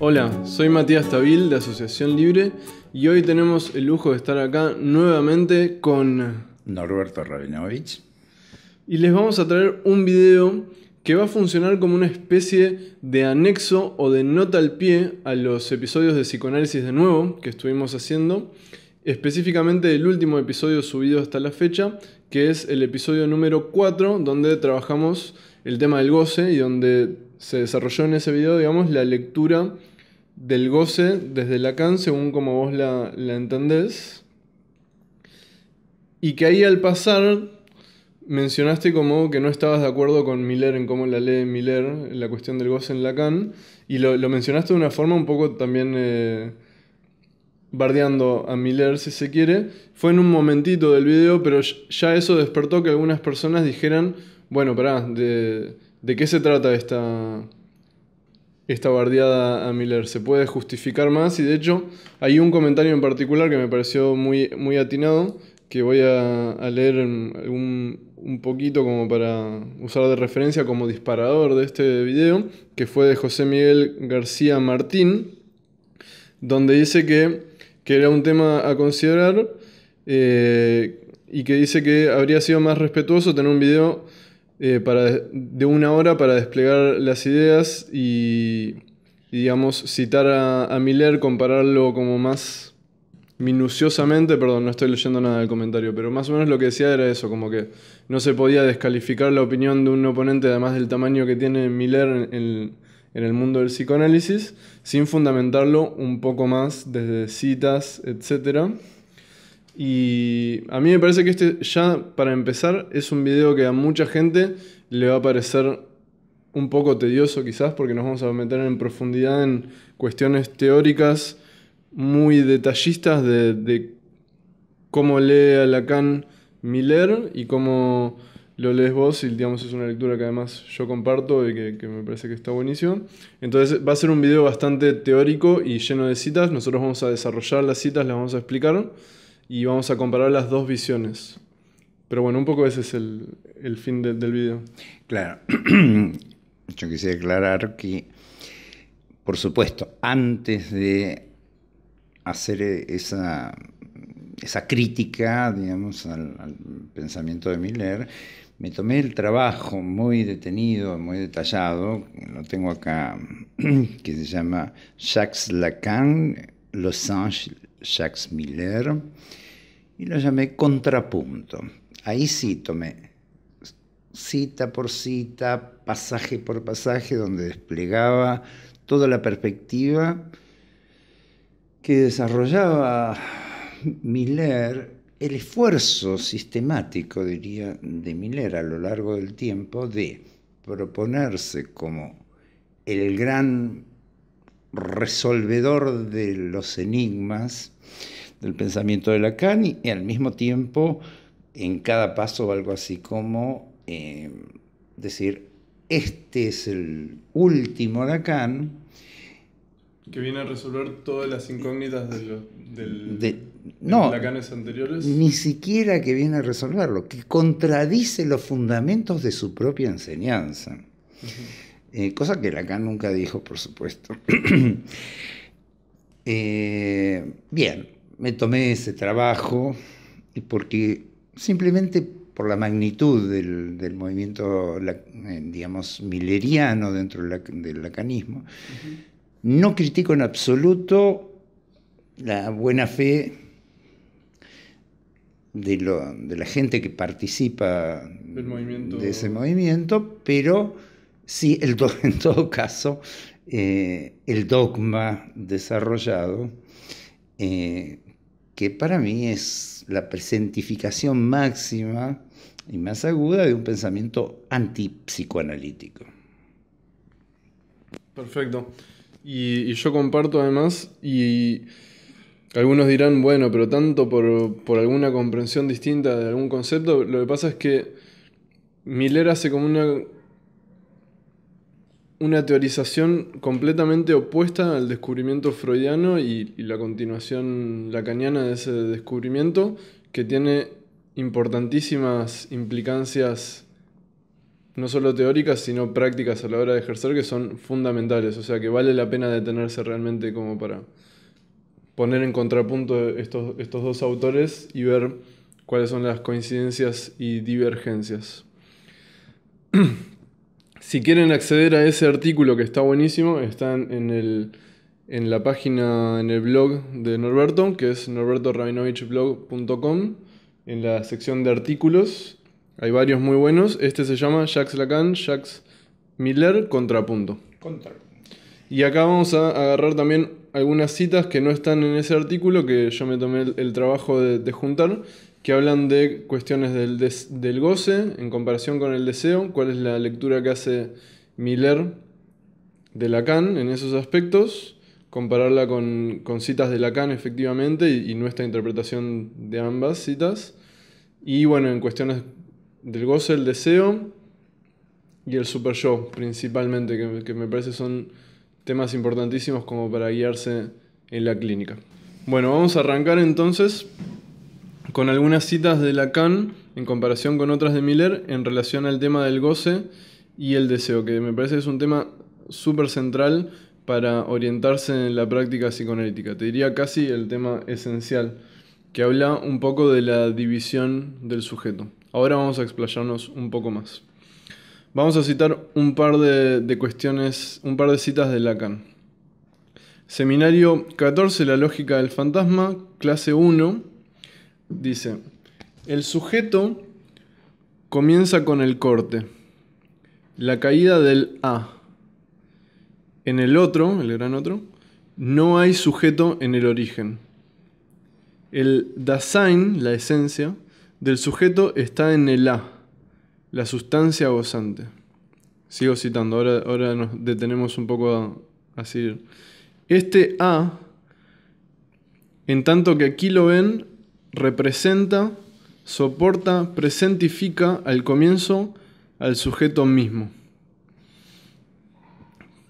Hola, soy Matías Tabil de Asociación Libre y hoy tenemos el lujo de estar acá nuevamente con Norberto Rabinovich y les vamos a traer un video que va a funcionar como una especie de anexo o de nota al pie a los episodios de psicoanálisis de nuevo que estuvimos haciendo, específicamente el último episodio subido hasta la fecha, que es el episodio número 4, donde trabajamos el tema del goce y donde se desarrolló en ese video, digamos, la lectura del goce desde Lacan, según como vos la, entendés. Y que ahí al pasar mencionaste como que no estabas de acuerdo con Miller en cómo la lee Miller, la cuestión del goce en Lacan, y lo, mencionaste de una forma un poco también eh, bardeando a Miller, si se quiere. Fue en un momentito del video, pero ya eso despertó que algunas personas dijeran, bueno, pará, de ¿De qué se trata esta, esta bardeada a Miller? Se puede justificar más y de hecho hay un comentario en particular que me pareció muy, muy atinado que voy a, leer un, poquito como para usar de referencia como disparador de este video, que fue de José Miguel García Martín, donde dice que, era un tema a considerar eh, y que dice que habría sido más respetuoso tener un video eh, para, de una hora para desplegar las ideas y, digamos, citar a, Miller, compararlo como más minuciosamente, perdón, no estoy leyendo nada del comentario, pero más o menos lo que decía era eso, como que no se podía descalificar la opinión de un oponente, además del tamaño que tiene Miller en, en el mundo del psicoanálisis, sin fundamentarlo un poco más desde citas, etcétera. Y a mí me parece que este ya, para empezar, es un video que a mucha gente le va a parecer un poco tedioso quizás porque nos vamos a meter en profundidad en cuestiones teóricas muy detallistas de, cómo lee a Lacan Miller y cómo lo lees vos y digamos es una lectura que además yo comparto y que, que, me parece que está buenísimo. Entonces va a ser un video bastante teórico y lleno de citas. Nosotros vamos a desarrollar las citas, las vamos a explicar y vamos a comparar las dos visiones. Pero bueno, un poco ese es el, fin del video. Claro. Yo quisiera aclarar que, por supuesto, antes de hacer e, esa, esa crítica, digamos, al, al pensamiento de Miller, me tomé el trabajo muy detenido, muy detallado, lo tengo acá, que se llama Jacques Lacan, Los Angeles, Jacques Miller, y lo llamé contrapunto. Ahí sí tomé cita por cita, pasaje por pasaje, donde desplegaba toda la perspectiva que desarrollaba Miller, el esfuerzo sistemático, diría, de Miller a lo largo del tiempo de proponerse como el gran resolvedor de los enigmas, del pensamiento de Lacan y, y al mismo tiempo en cada paso algo así como eh, decir, este es el último Lacan. Que viene a resolver todas las incógnitas de los, del, no, Lacanes anteriores. Ni siquiera que viene a resolverlo, que contradice los fundamentos de su propia enseñanza. Eh, cosa que Lacan nunca dijo, por supuesto. Eh, bien, me tomé ese trabajo porque simplemente por la magnitud del, movimiento, eh, digamos, mileriano dentro del lacanismo, no critico en absoluto la buena fe de, la gente que participa de ese movimiento, pero sí, el en todo caso, eh, el dogma desarrollado eh, que para mí es la presentificación máxima y más aguda de un pensamiento antipsicoanalítico. Perfecto. Y, yo comparto además, y algunos dirán, bueno, pero tanto por, por, alguna comprensión distinta de algún concepto, lo que pasa es que Miller hace como una una teorización completamente opuesta al descubrimiento freudiano y, la continuación lacaniana de ese descubrimiento, que tiene importantísimas implicancias no solo teóricas, sino prácticas a la hora de ejercer, que son fundamentales, o sea que vale la pena detenerse realmente como para poner en contrapunto estos, estos dos autores y ver cuáles son las coincidencias y divergencias. Si quieren acceder a ese artículo que está buenísimo, están en, la página, en el blog de Norberto, que es norbertorabinovichblog.com, en la sección de artículos. Hay varios muy buenos. Este se llama Jacques Lacan, Jacques Miller, Contrapunto. Y acá vamos a agarrar también algunas citas que no están en ese artículo que yo me tomé el, trabajo de, de juntar que hablan de cuestiones del, goce en comparación con el deseo, cuál es la lectura que hace Miller de Lacan en esos aspectos, compararla con, citas de Lacan efectivamente y, nuestra interpretación de ambas citas, y bueno, en cuestiones del goce, el deseo y el super yo principalmente, que, que me parece son temas importantísimos como para guiarse en la clínica. Bueno, vamos a arrancar entonces con algunas citas de Lacan en comparación con otras de Miller en relación al tema del goce y el deseo, que me parece que es un tema súper central para orientarse en la práctica psicoanalítica. Te diría casi el tema esencial, que habla un poco de la división del sujeto. Ahora vamos a explayarnos un poco más. Vamos a citar un par de, cuestiones, un par de citas de Lacan. Seminario 14, La lógica del fantasma, clase 1, Dice, el sujeto comienza con el corte, la caída del A. En el otro, el gran otro, no hay sujeto en el origen. El Dasein, la esencia, del sujeto está en el A, la sustancia gozante. Sigo citando, ahora, nos detenemos un poco a, a seguir. Este A, en tanto que aquí lo ven, representa, soporta, presentifica al comienzo al sujeto mismo.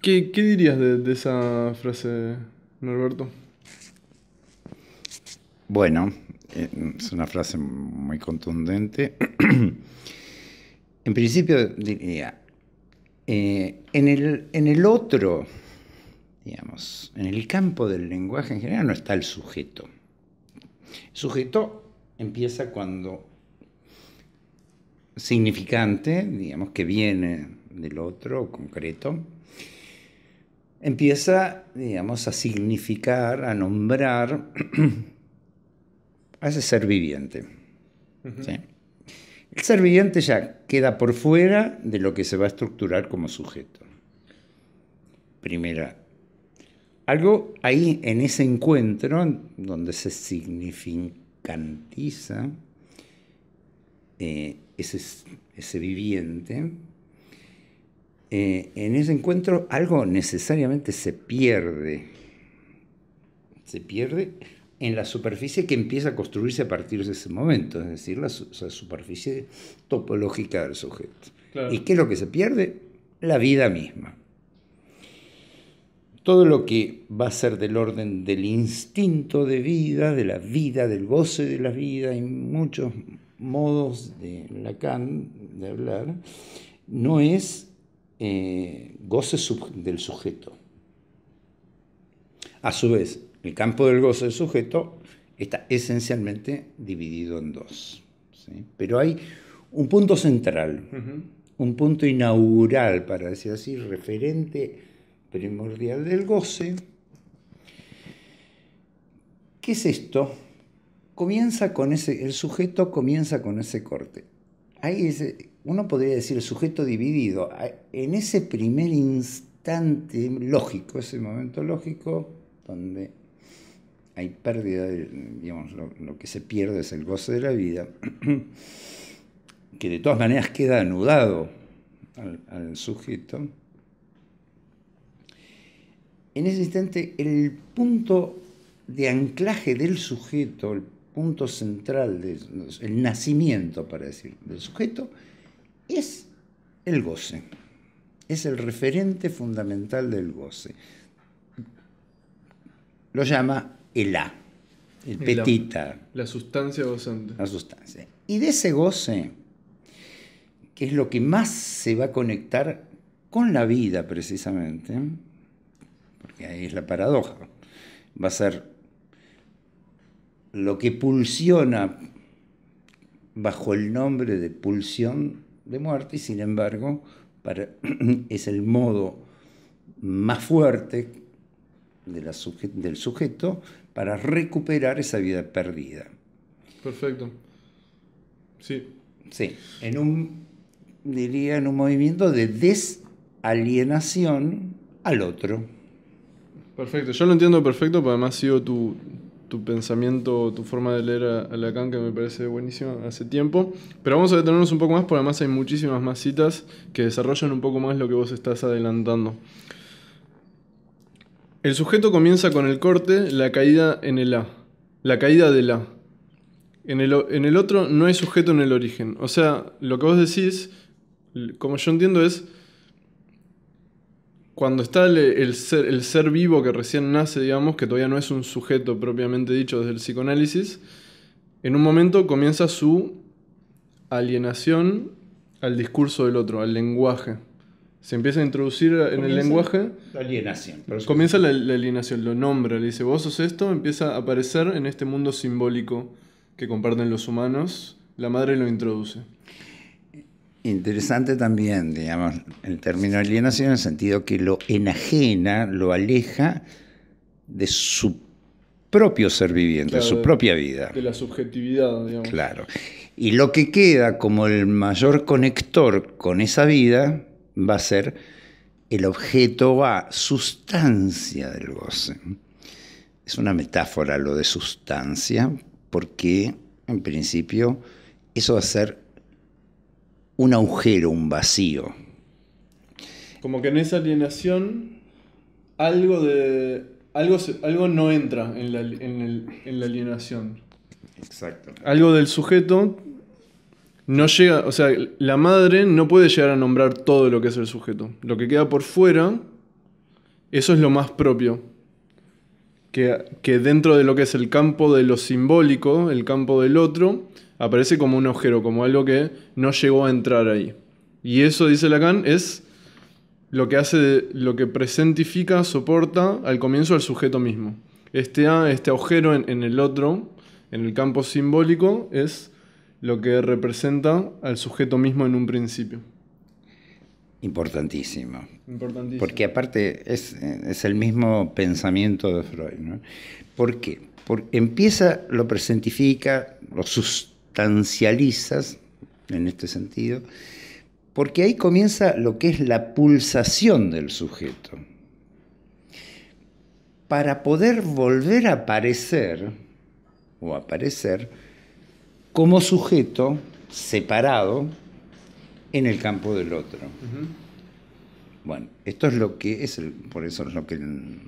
¿Qué, dirías de, esa frase, Norberto? Bueno, eh, es una frase muy contundente. en principio diría, eh, en, el, en el otro, digamos, en el campo del lenguaje en general no está el sujeto. Sujeto empieza cuando significante, digamos que viene del otro concreto, empieza, digamos, a significar, a nombrar a ese ser viviente. El ser viviente ya queda por fuera de lo que se va a estructurar como sujeto. Primera algo ahí en ese encuentro, donde se significantiza eh, ese, ese, viviente, eh, en ese encuentro algo necesariamente se pierde. Se pierde en la superficie que empieza a construirse a partir de ese momento, es decir, la, superficie topológica del sujeto. ¿Y qué es lo que se pierde? La vida misma todo lo que va a ser del orden del instinto de vida, de la vida, del goce de la vida, hay muchos modos de Lacan de hablar, no es eh, goce del sujeto. A su vez, el campo del goce del sujeto está esencialmente dividido en dos. Pero hay un punto central, un punto inaugural, para decir así, referente primordial del goce. ¿Qué es esto? Comienza con ese, el sujeto comienza con ese corte. Ahí uno podría decir el sujeto dividido. En ese primer instante lógico, ese momento lógico, donde hay pérdida, de, digamos, lo, que se pierde es el goce de la vida, que de todas maneras queda anudado al sujeto, en ese instante el punto de anclaje del sujeto, el punto central, del el nacimiento, para decir, del sujeto, es el goce. Es el referente fundamental del goce. Lo llama el A, el petita. La, la sustancia gozante. La sustancia. Y de ese goce, que es lo que más se va a conectar con la vida precisamente, que ahí es la paradoja, va a ser lo que pulsiona bajo el nombre de pulsión de muerte y sin embargo para, es el modo más fuerte del sujeto para recuperar esa vida perdida. Perfecto. Sí. Sí, en un, diría, en un movimiento de desalienación al otro. Perfecto, yo lo entiendo perfecto, pero además sigo tu, tu pensamiento, tu forma de leer a, Lacan, que me parece buenísima hace tiempo. Pero vamos a detenernos un poco más, porque además hay muchísimas más citas que desarrollan un poco más lo que vos estás adelantando. El sujeto comienza con el corte, la caída en el A, la caída del A. En el, en el otro no hay sujeto en el origen. O sea, lo que vos decís, como yo entiendo, es cuando está el, ser, vivo que recién nace, digamos, que todavía no es un sujeto propiamente dicho desde el psicoanálisis, en un momento comienza su alienación al discurso del otro, al lenguaje. Se empieza a introducir en el lenguaje. La alienación. comienza la, la, alienación, lo nombra, le dice, vos sos esto, empieza a aparecer en este mundo simbólico que comparten los humanos, la madre lo introduce. Interesante también, digamos, el término alienación en el sentido que lo enajena, lo aleja de su propio ser viviente, de su propia vida. De la subjetividad, digamos. Claro. Y lo que queda como el mayor conector con esa vida va a ser el objeto va sustancia del goce. Es una metáfora lo de sustancia, porque en principio eso va a ser un agujero, un vacío. Como que en esa alienación algo de. algo, algo no entra en la, alienación. Exacto. Algo del sujeto no llega. O sea, la madre no puede llegar a nombrar todo lo que es el sujeto. Lo que queda por fuera, eso es lo más propio. Que, que dentro de lo que es el campo de lo simbólico, el campo del otro, aparece como un agujero, como algo que no llegó a entrar ahí. Y eso, dice Lacan, es lo que hace, lo que presentifica, soporta al comienzo al sujeto mismo. Este, este agujero en, el otro, en el campo simbólico, es lo que representa al sujeto mismo en un principio. Importantísimo. Porque aparte es, el mismo pensamiento de Freud. ¿no? ¿Por qué? Porque empieza, lo presentifica, lo, sustenta en este sentido, porque ahí comienza lo que es la pulsación del sujeto. Para poder volver a aparecer, o aparecer, como sujeto separado en el campo del otro. Bueno, esto es lo que es, por eso es lo que en,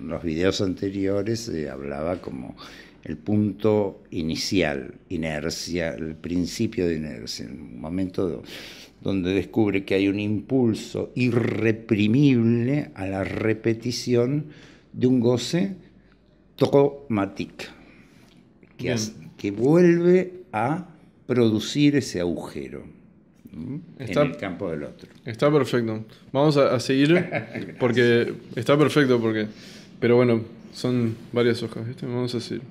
los videos anteriores se hablaba como el punto inicial, inercia, el principio de inercia, el momento donde descubre que hay un impulso irreprimible a la repetición de un goce tomatic, que, vuelve a producir ese agujero en el campo del otro. Está perfecto. Vamos a, seguir porque está perfecto porque, pero bueno, son varias hojas, ¿viste? Vamos a seguir.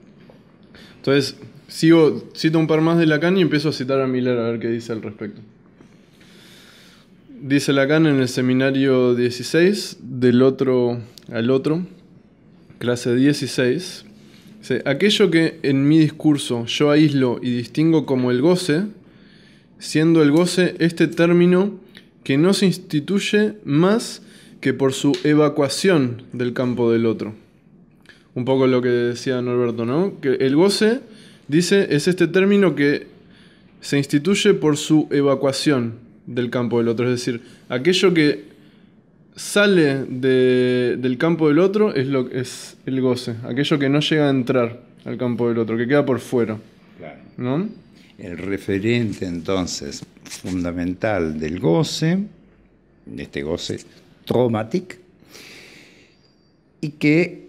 Entonces, sigo, cito un par más de Lacan y empiezo a citar a Miller a ver qué dice al respecto. Dice Lacan en el seminario 16, del otro al otro, clase 16, aquello que en mi discurso yo aíslo y distingo como el goce, siendo el goce este término que no se instituye más que por su evacuación del campo del otro un poco lo que decía Norberto, ¿no? Que el goce, dice, es este término que se instituye por su evacuación del campo del otro, es decir, aquello que sale del campo del otro es, lo, es el goce, aquello que no llega a entrar al campo del otro, que queda por fuera. Claro. El referente entonces fundamental del goce, de este goce traumatic, y que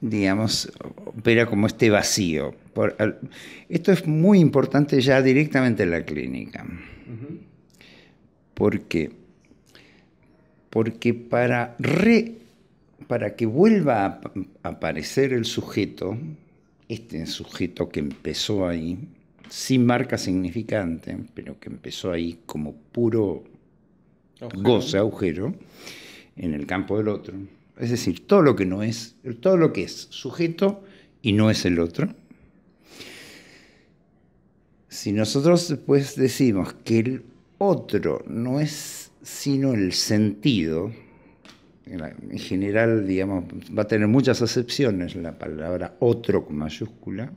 digamos, opera como este vacío. esto es muy importante ya directamente en la clínica. ¿Por qué? Porque para, re, para que vuelva a, a aparecer el sujeto, este sujeto que empezó ahí, sin marca significante, pero que empezó ahí como puro goce, agujero, en el campo del otro, es decir, todo lo que no es, todo lo que es sujeto y no es el otro. Si nosotros después decimos que el otro no es sino el sentido, en general, digamos, va a tener muchas acepciones la palabra otro con mayúscula,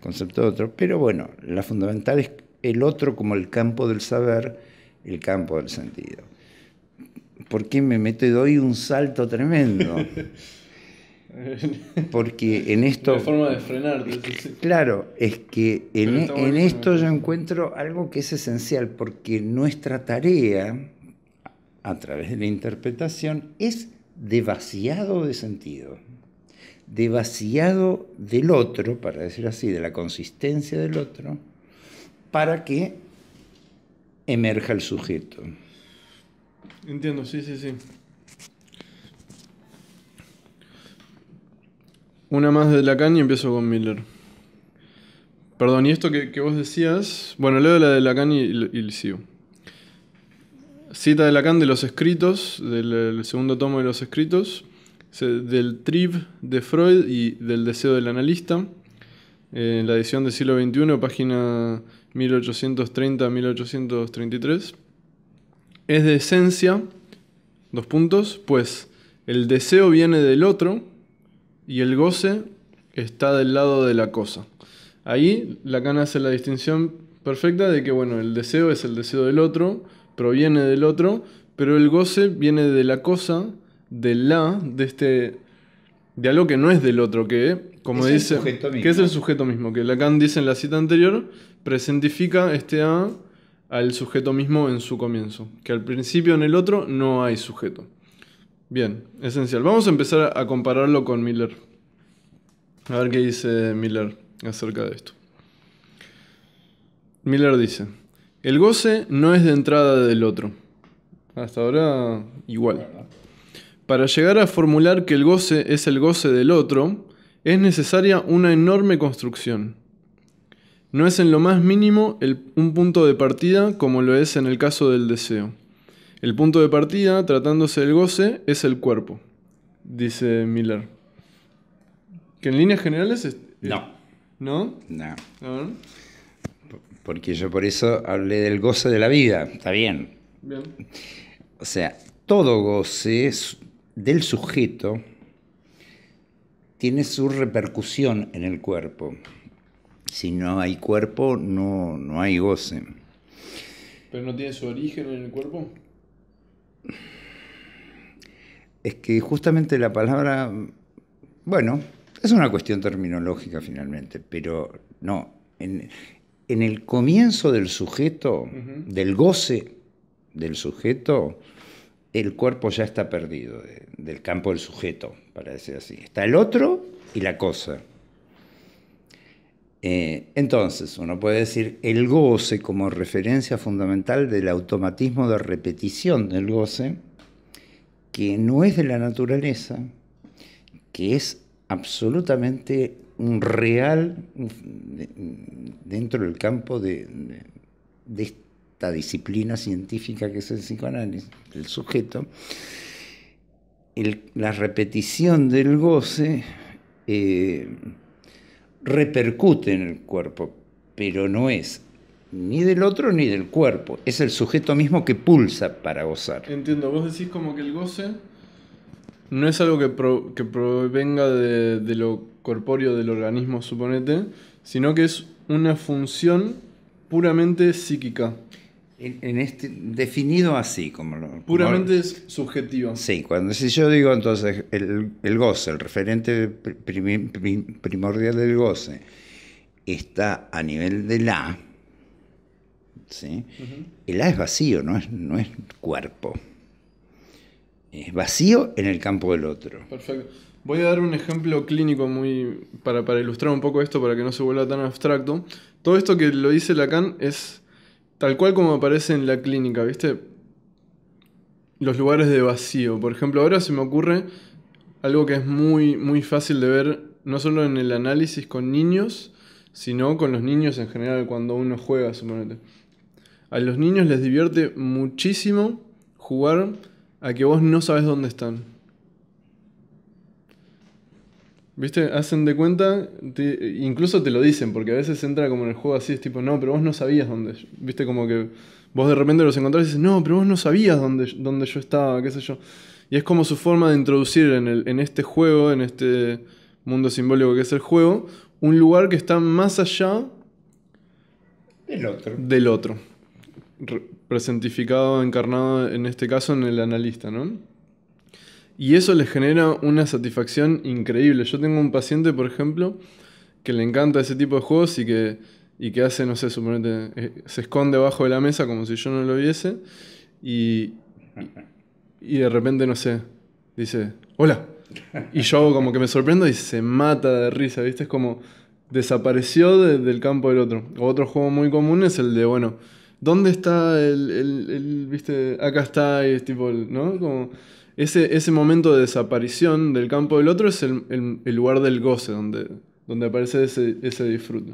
concepto de otro, pero bueno, la fundamental es el otro como el campo del saber, el campo del sentido. ¿por qué me meto y doy un salto tremendo? Porque en esto... La forma de frenar. claro, es que en, e-, esto yo encuentro algo que es esencial, porque nuestra tarea, a través de la interpretación, es de vaciado de sentido, de vaciado del otro, para decir así, de la consistencia del otro, para que emerja el sujeto. Entiendo, sí, sí, sí. Una más de Lacan y empiezo con Miller. Perdón, y esto que, vos decías. Bueno, leo la de Lacan y, y sigo. Cita de Lacan de los escritos, del segundo tomo de los escritos, del Trib de Freud y del Deseo del Analista. En la edición del siglo XXI, página 1830-1833 es de esencia, dos puntos, pues el deseo viene del otro y el goce está del lado de la cosa. Ahí Lacan hace la distinción perfecta de que, bueno, el deseo es el deseo del otro, proviene del otro, pero el goce viene de la cosa, de la, de este, de algo que no es del otro, que, como dice, que es el sujeto mismo, que Lacan dice en la cita anterior, presentifica este A al sujeto mismo en su comienzo, que al principio en el otro no hay sujeto. Bien, esencial. Vamos a empezar a compararlo con Miller. A ver qué dice Miller acerca de esto. Miller dice, el goce no es de entrada del otro. Hasta ahora igual. Para llegar a formular que el goce es el goce del otro, es necesaria una enorme construcción. No es en lo más mínimo el, un punto de partida como lo es en el caso del deseo. El punto de partida, tratándose del goce, es el cuerpo, dice Miller. Que en líneas generales... Eh, no. ¿No? No. no. Porque yo por eso hablé del goce de la vida, está bien. Bien. O sea, todo goce del sujeto tiene su repercusión en el cuerpo si no hay cuerpo, no, hay goce. ¿Pero no tiene su origen en el cuerpo? Es que justamente la palabra, bueno, es una cuestión terminológica finalmente, pero no, en, el comienzo del sujeto, del goce del sujeto, el cuerpo ya está perdido del campo del sujeto, para decir así. Está el otro y la cosa. Eh, entonces, uno puede decir el goce como referencia fundamental del automatismo de repetición del goce, que no es de la naturaleza, que es absolutamente un real dentro del campo de, esta disciplina científica que es el psicoanálisis, el sujeto, la repetición del goce eh, repercute en el cuerpo, pero no es ni del otro ni del cuerpo, es el sujeto mismo que pulsa para gozar. Entiendo, vos decís como que el goce no es algo que, provenga de, de lo corpóreo del organismo, suponete, sino que es una función puramente psíquica este, definido así. como Puramente es subjetivo. Sí, cuando si yo digo entonces el, goce, el referente primordial del goce, está a nivel del A, el A es vacío, no es, no es cuerpo. Es vacío en el campo del otro. Perfecto. Voy a dar un ejemplo clínico muy para, para ilustrar un poco esto, para que no se vuelva tan abstracto. Todo esto que lo dice Lacan es Tal cual como aparece en la clínica, ¿viste? Los lugares de vacío. Por ejemplo, ahora se me ocurre algo que es muy, muy fácil de ver, no solo en el análisis con niños, sino con los niños en general cuando uno juega, suponete. A los niños les divierte muchísimo jugar a que vos no sabes dónde están. ¿Viste? Hacen de cuenta, incluso te lo dicen, porque a veces entra como en el juego así, es tipo, no, pero vos no sabías dónde. ¿Viste? Como que vos de repente los encontrás y dices, no, pero vos no sabías dónde, yo estaba, qué sé yo. Y es como su forma de introducir en, el, en este juego, en este mundo simbólico que es el juego, un lugar que está más allá del otro. Del otro. presentificado, encarnado en este caso en el analista, ¿no? Y eso les genera una satisfacción increíble. Yo tengo un paciente, por ejemplo, que le encanta ese tipo de juegos y que, que hace, no sé, suponete, eh, se esconde abajo de la mesa como si yo no lo viese y, y de repente, no sé, dice, hola. Y yo como que me sorprendo y se mata de risa, ¿viste? Es como desapareció del campo del otro. Otro juego muy común es el de, bueno, ¿dónde está el, el, el viste, acá está, y es tipo, ¿no? Como ese, momento de desaparición del campo del otro es el, el, lugar del goce, donde, donde aparece ese, ese disfrute.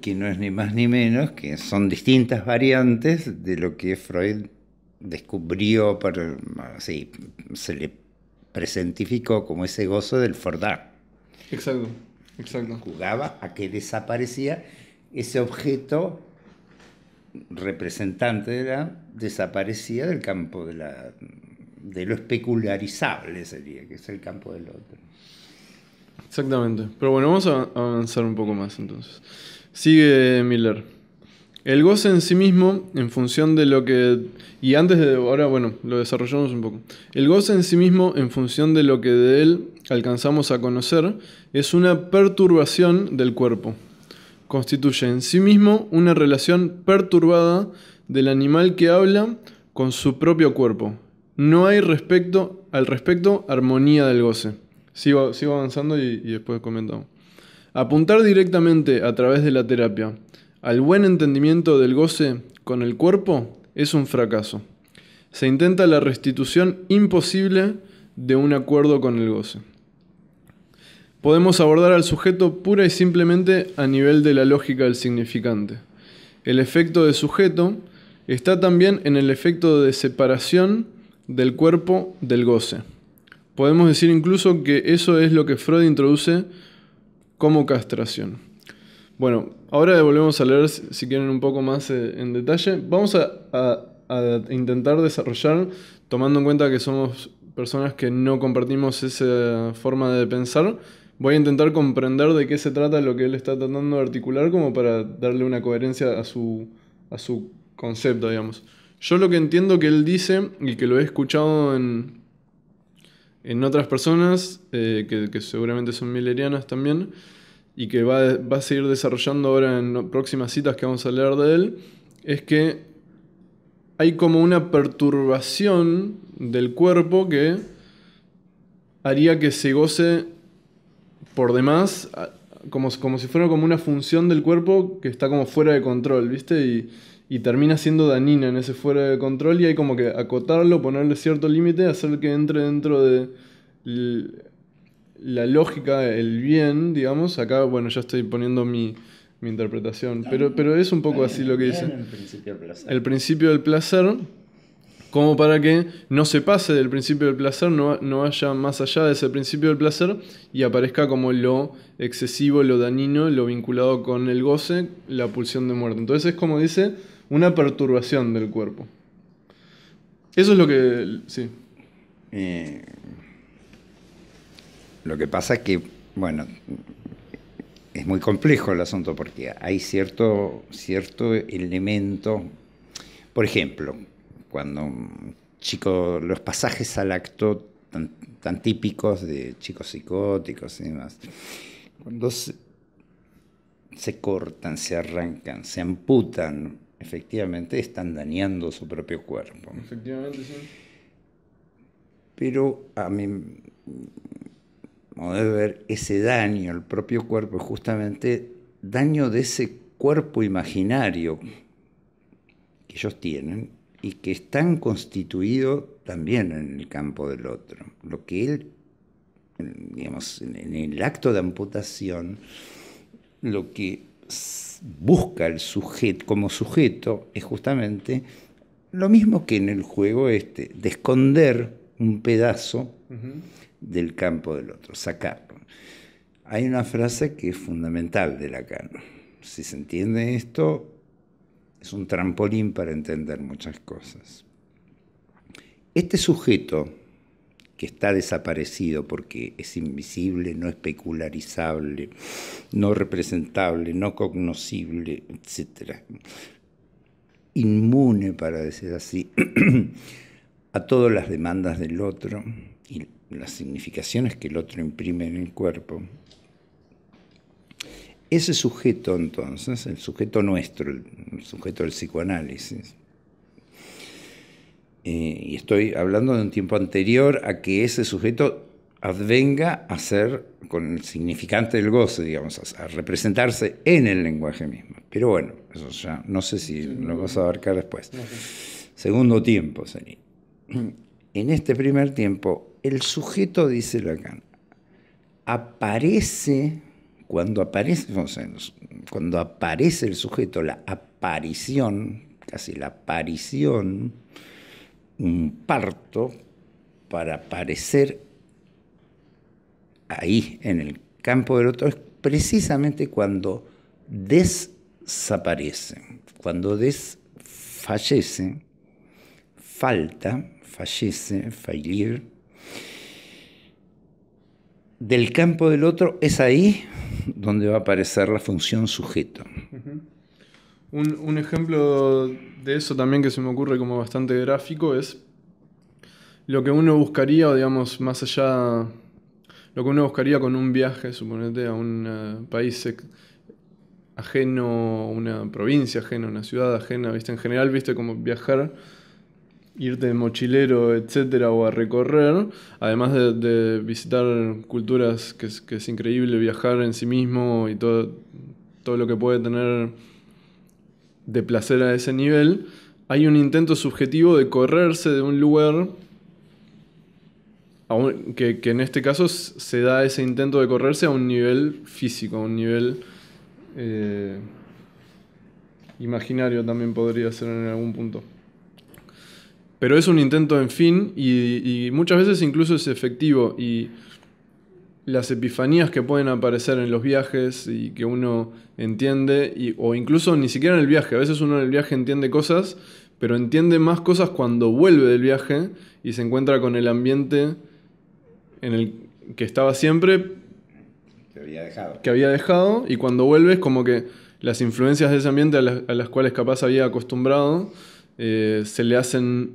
Que no es ni más ni menos, que son distintas variantes de lo que Freud descubrió, para, se le presentificó como ese gozo del Fordar. Exacto, exacto. Jugaba a que desaparecía ese objeto representante de la desaparecía del campo de la, de lo especularizable sería, que es el campo del otro. Exactamente. Pero bueno, vamos a avanzar un poco más entonces. Sigue Miller. El goce en sí mismo, en función de lo que... Y antes de... Ahora, bueno, lo desarrollamos un poco. El goce en sí mismo, en función de lo que de él alcanzamos a conocer, es una perturbación del cuerpo. Constituye en sí mismo una relación perturbada del animal que habla con su propio cuerpo, no hay respecto, al respecto armonía del goce. Sigo, avanzando y, y después comentamos. Apuntar directamente a través de la terapia al buen entendimiento del goce con el cuerpo es un fracaso. Se intenta la restitución imposible de un acuerdo con el goce. Podemos abordar al sujeto pura y simplemente a nivel de la lógica del significante. El efecto de sujeto está también en el efecto de separación del cuerpo del goce. Podemos decir incluso que eso es lo que Freud introduce como castración. Bueno, ahora volvemos a leer, si quieren, un poco más eh, en detalle. Vamos a, intentar desarrollar, tomando en cuenta que somos personas que no compartimos esa forma de pensar, voy a intentar comprender de qué se trata lo que él está tratando de articular como para darle una coherencia a su, a su concepto, digamos. Yo lo que entiendo que él dice y que lo he escuchado en, en otras personas, eh, que, seguramente son milerianas también, y que va, va a seguir desarrollando ahora en próximas citas que vamos a leer de él, es que hay como una perturbación del cuerpo que haría que se goce por demás, como, como si fuera como una función del cuerpo que está como fuera de control, ¿viste? Y, y termina siendo danina en ese fuera de control y hay como que acotarlo, ponerle cierto límite, hacer que entre dentro de la lógica, el bien, digamos. Acá, bueno, ya estoy poniendo mi, interpretación, pero, pero es un poco así lo que dice. El principio del placer. como para que no se pase del principio del placer, no, no vaya más allá de ese principio del placer y aparezca como lo excesivo, lo danino, lo vinculado con el goce, la pulsión de muerte. Entonces es como dice, una perturbación del cuerpo. Eso es lo que... Sí. Eh, lo que pasa es que, bueno, es muy complejo el asunto porque hay cierto, cierto elemento. Por ejemplo, cuando chico, los pasajes al acto tan, típicos de chicos psicóticos y demás, cuando se, se cortan, se arrancan, se amputan efectivamente están dañando su propio cuerpo. Efectivamente, sí. Pero a mi modo de ver, ese daño al propio cuerpo es justamente daño de ese cuerpo imaginario que ellos tienen y que están constituidos también en el campo del otro. Lo que él, digamos, en el acto de amputación, lo que busca el sujeto, como sujeto es justamente lo mismo que en el juego este, de esconder un pedazo del campo del otro, sacarlo. Hay una frase que es fundamental de Lacan. Si se entiende esto, es un trampolín para entender muchas cosas. Este sujeto que está desaparecido porque es invisible, no especularizable, no representable, no cognoscible, etc. Inmune, para decir así, a todas las demandas del otro y las significaciones que el otro imprime en el cuerpo. Ese sujeto entonces, el sujeto nuestro, el sujeto del psicoanálisis, eh, y estoy hablando de un tiempo anterior a que ese sujeto advenga a ser con el significante del goce, digamos, a, representarse en el lenguaje mismo. Pero bueno, eso ya no sé si lo vas a abarcar después. Segundo tiempo seni En este primer tiempo, el sujeto, dice Lacan, aparece, cuando aparece, cuando aparece el sujeto, la aparición, casi la aparición, un parto para aparecer ahí en el campo del otro, es precisamente cuando desaparece. cuando desfallece, falta, fallece, fallir, del campo del otro es ahí donde va a aparecer la función sujeto. un ejemplo de eso también que se me ocurre como bastante gráfico es lo que uno buscaría, digamos, más allá, lo que uno buscaría con un viaje, suponete, a un eh, país ajeno, una provincia ajena, una ciudad ajena, ¿viste? En general, ¿viste? Como viajar, irte de mochilero, etcétera, o a recorrer, además de, visitar culturas, que es, increíble viajar en sí mismo y todo, todo lo que puede tener de placer a ese nivel, hay un intento subjetivo de correrse de un lugar, que, en este caso se da ese intento de correrse a un nivel físico, a un nivel eh, imaginario también podría ser en algún punto. Pero es un intento en fin y, y muchas veces incluso es efectivo y las epifanías que pueden aparecer en los viajes y que uno entiende, o incluso ni siquiera en el viaje, a veces uno en el viaje entiende cosas, pero entiende más cosas cuando vuelve del viaje y se encuentra con el ambiente en el que estaba siempre, que había dejado, que había dejado y cuando vuelve es como que las influencias de ese ambiente a las, cuales capaz había acostumbrado eh, se le hacen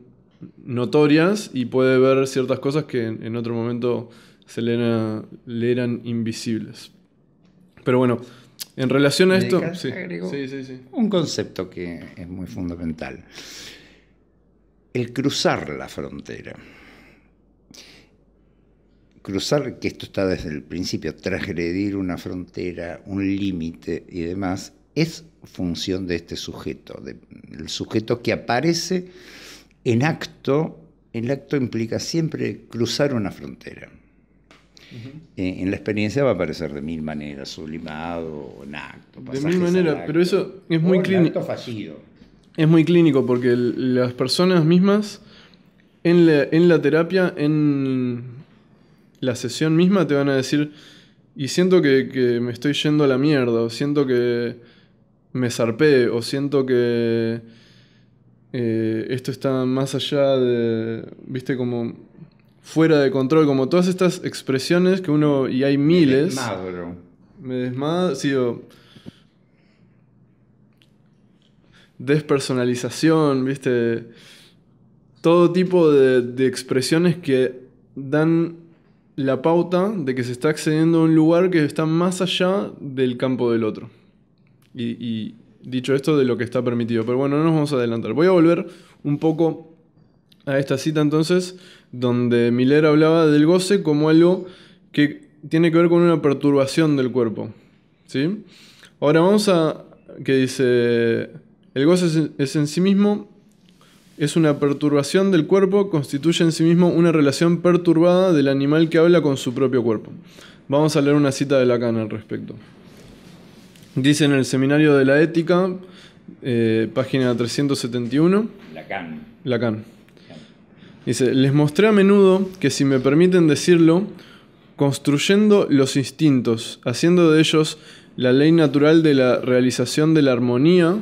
notorias y puede ver ciertas cosas que en otro momento se le, eran invisibles. Pero bueno, en relación a esto, un concepto que es muy fundamental. El cruzar la frontera. Cruzar, que esto está desde el principio, transgredir una frontera, un límite y demás, es función de este sujeto, del sujeto que aparece en acto. El acto implica siempre cruzar una frontera. Eh, en la experiencia va a aparecer de mil maneras, sublimado, en acto. De mil maneras, pero eso es muy clínico. fallido. Es muy clínico porque las personas mismas en la, terapia, en la sesión misma, te van a decir, y siento que, me estoy yendo a la mierda, o siento que me zarpé, o siento que... Eh, esto está más allá de, viste, como fuera de control, como todas estas expresiones que uno, y hay miles. Me desmadro. Me desmadro, despersonalización, viste, todo tipo de, de expresiones que dan la pauta de que se está accediendo a un lugar que está más allá del campo del otro. y, dicho esto, de lo que está permitido. Pero bueno, no nos vamos a adelantar. Voy a volver un poco a esta cita entonces, donde Miller hablaba del goce como algo que tiene que ver con una perturbación del cuerpo. ¿sí? Ahora vamos a que dice, el goce es, en sí mismo, es una perturbación del cuerpo, constituye en sí mismo una relación perturbada del animal que habla con su propio cuerpo. Vamos a leer una cita de Lacan al respecto. Dice en el Seminario de la Ética, eh, página 371. Lacan. Lacan. Dice, les mostré a menudo que si me permiten decirlo, construyendo los instintos, haciendo de ellos la ley natural de la realización de la armonía,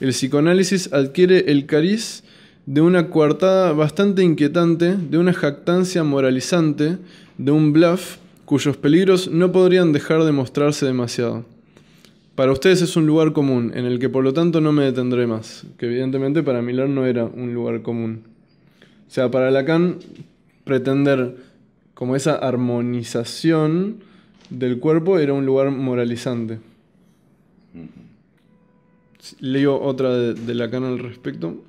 el psicoanálisis adquiere el cariz de una coartada bastante inquietante, de una jactancia moralizante, de un bluff cuyos peligros no podrían dejar de mostrarse demasiado. Para ustedes es un lugar común, en el que por lo tanto no me detendré más, que evidentemente para Milán no era un lugar común. O sea, para Lacan, pretender como esa armonización del cuerpo era un lugar moralizante. Leo otra de, Lacan al respecto.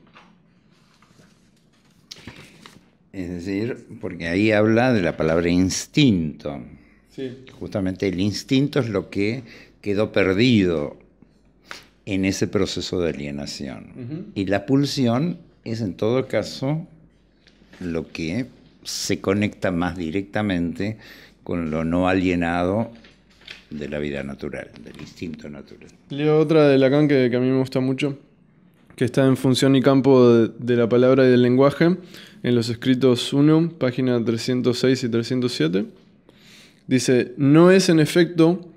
Es decir, porque ahí habla de la palabra instinto. Sí. Justamente el instinto es lo que quedó perdido en ese proceso de alienación. Y la pulsión es en todo caso lo que se conecta más directamente con lo no alienado de la vida natural, del instinto natural. Leo otra de Lacan que, a mí me gusta mucho, que está en función y campo de, la palabra y del lenguaje, en los escritos 1, página 306 y 307. Dice, no es en efecto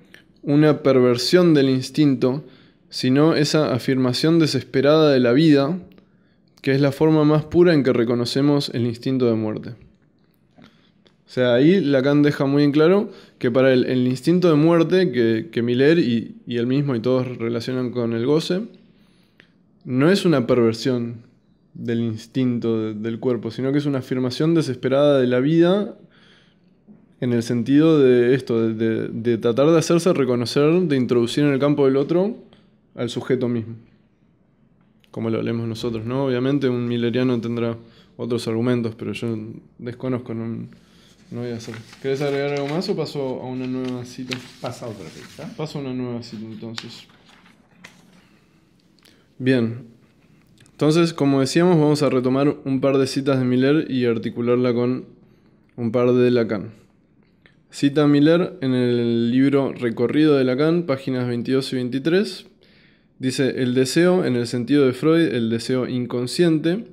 una perversión del instinto, sino esa afirmación desesperada de la vida que es la forma más pura en que reconocemos el instinto de muerte. O sea, ahí Lacan deja muy en claro que para el instinto de muerte que, Miller y, y él mismo y todos relacionan con el goce, no es una perversión del instinto del cuerpo, sino que es una afirmación desesperada de la vida en el sentido de esto, de tratar de hacerse reconocer, de introducir en el campo del otro al sujeto mismo como lo leemos nosotros, ¿no? Obviamente un mileriano tendrá otros argumentos, pero yo desconozco, no, no voy a hacer. ¿Querés agregar algo más o paso a una nueva cita? Pasa otra cita. Paso a una nueva cita entonces. Bien. Entonces, como decíamos, vamos a retomar un par de citas de Miller y articularla con un par de Lacan. Cita Miller en el libro Recorrido de Lacan, páginas 22 y 23, Dice, el deseo, en el sentido de Freud, el deseo inconsciente,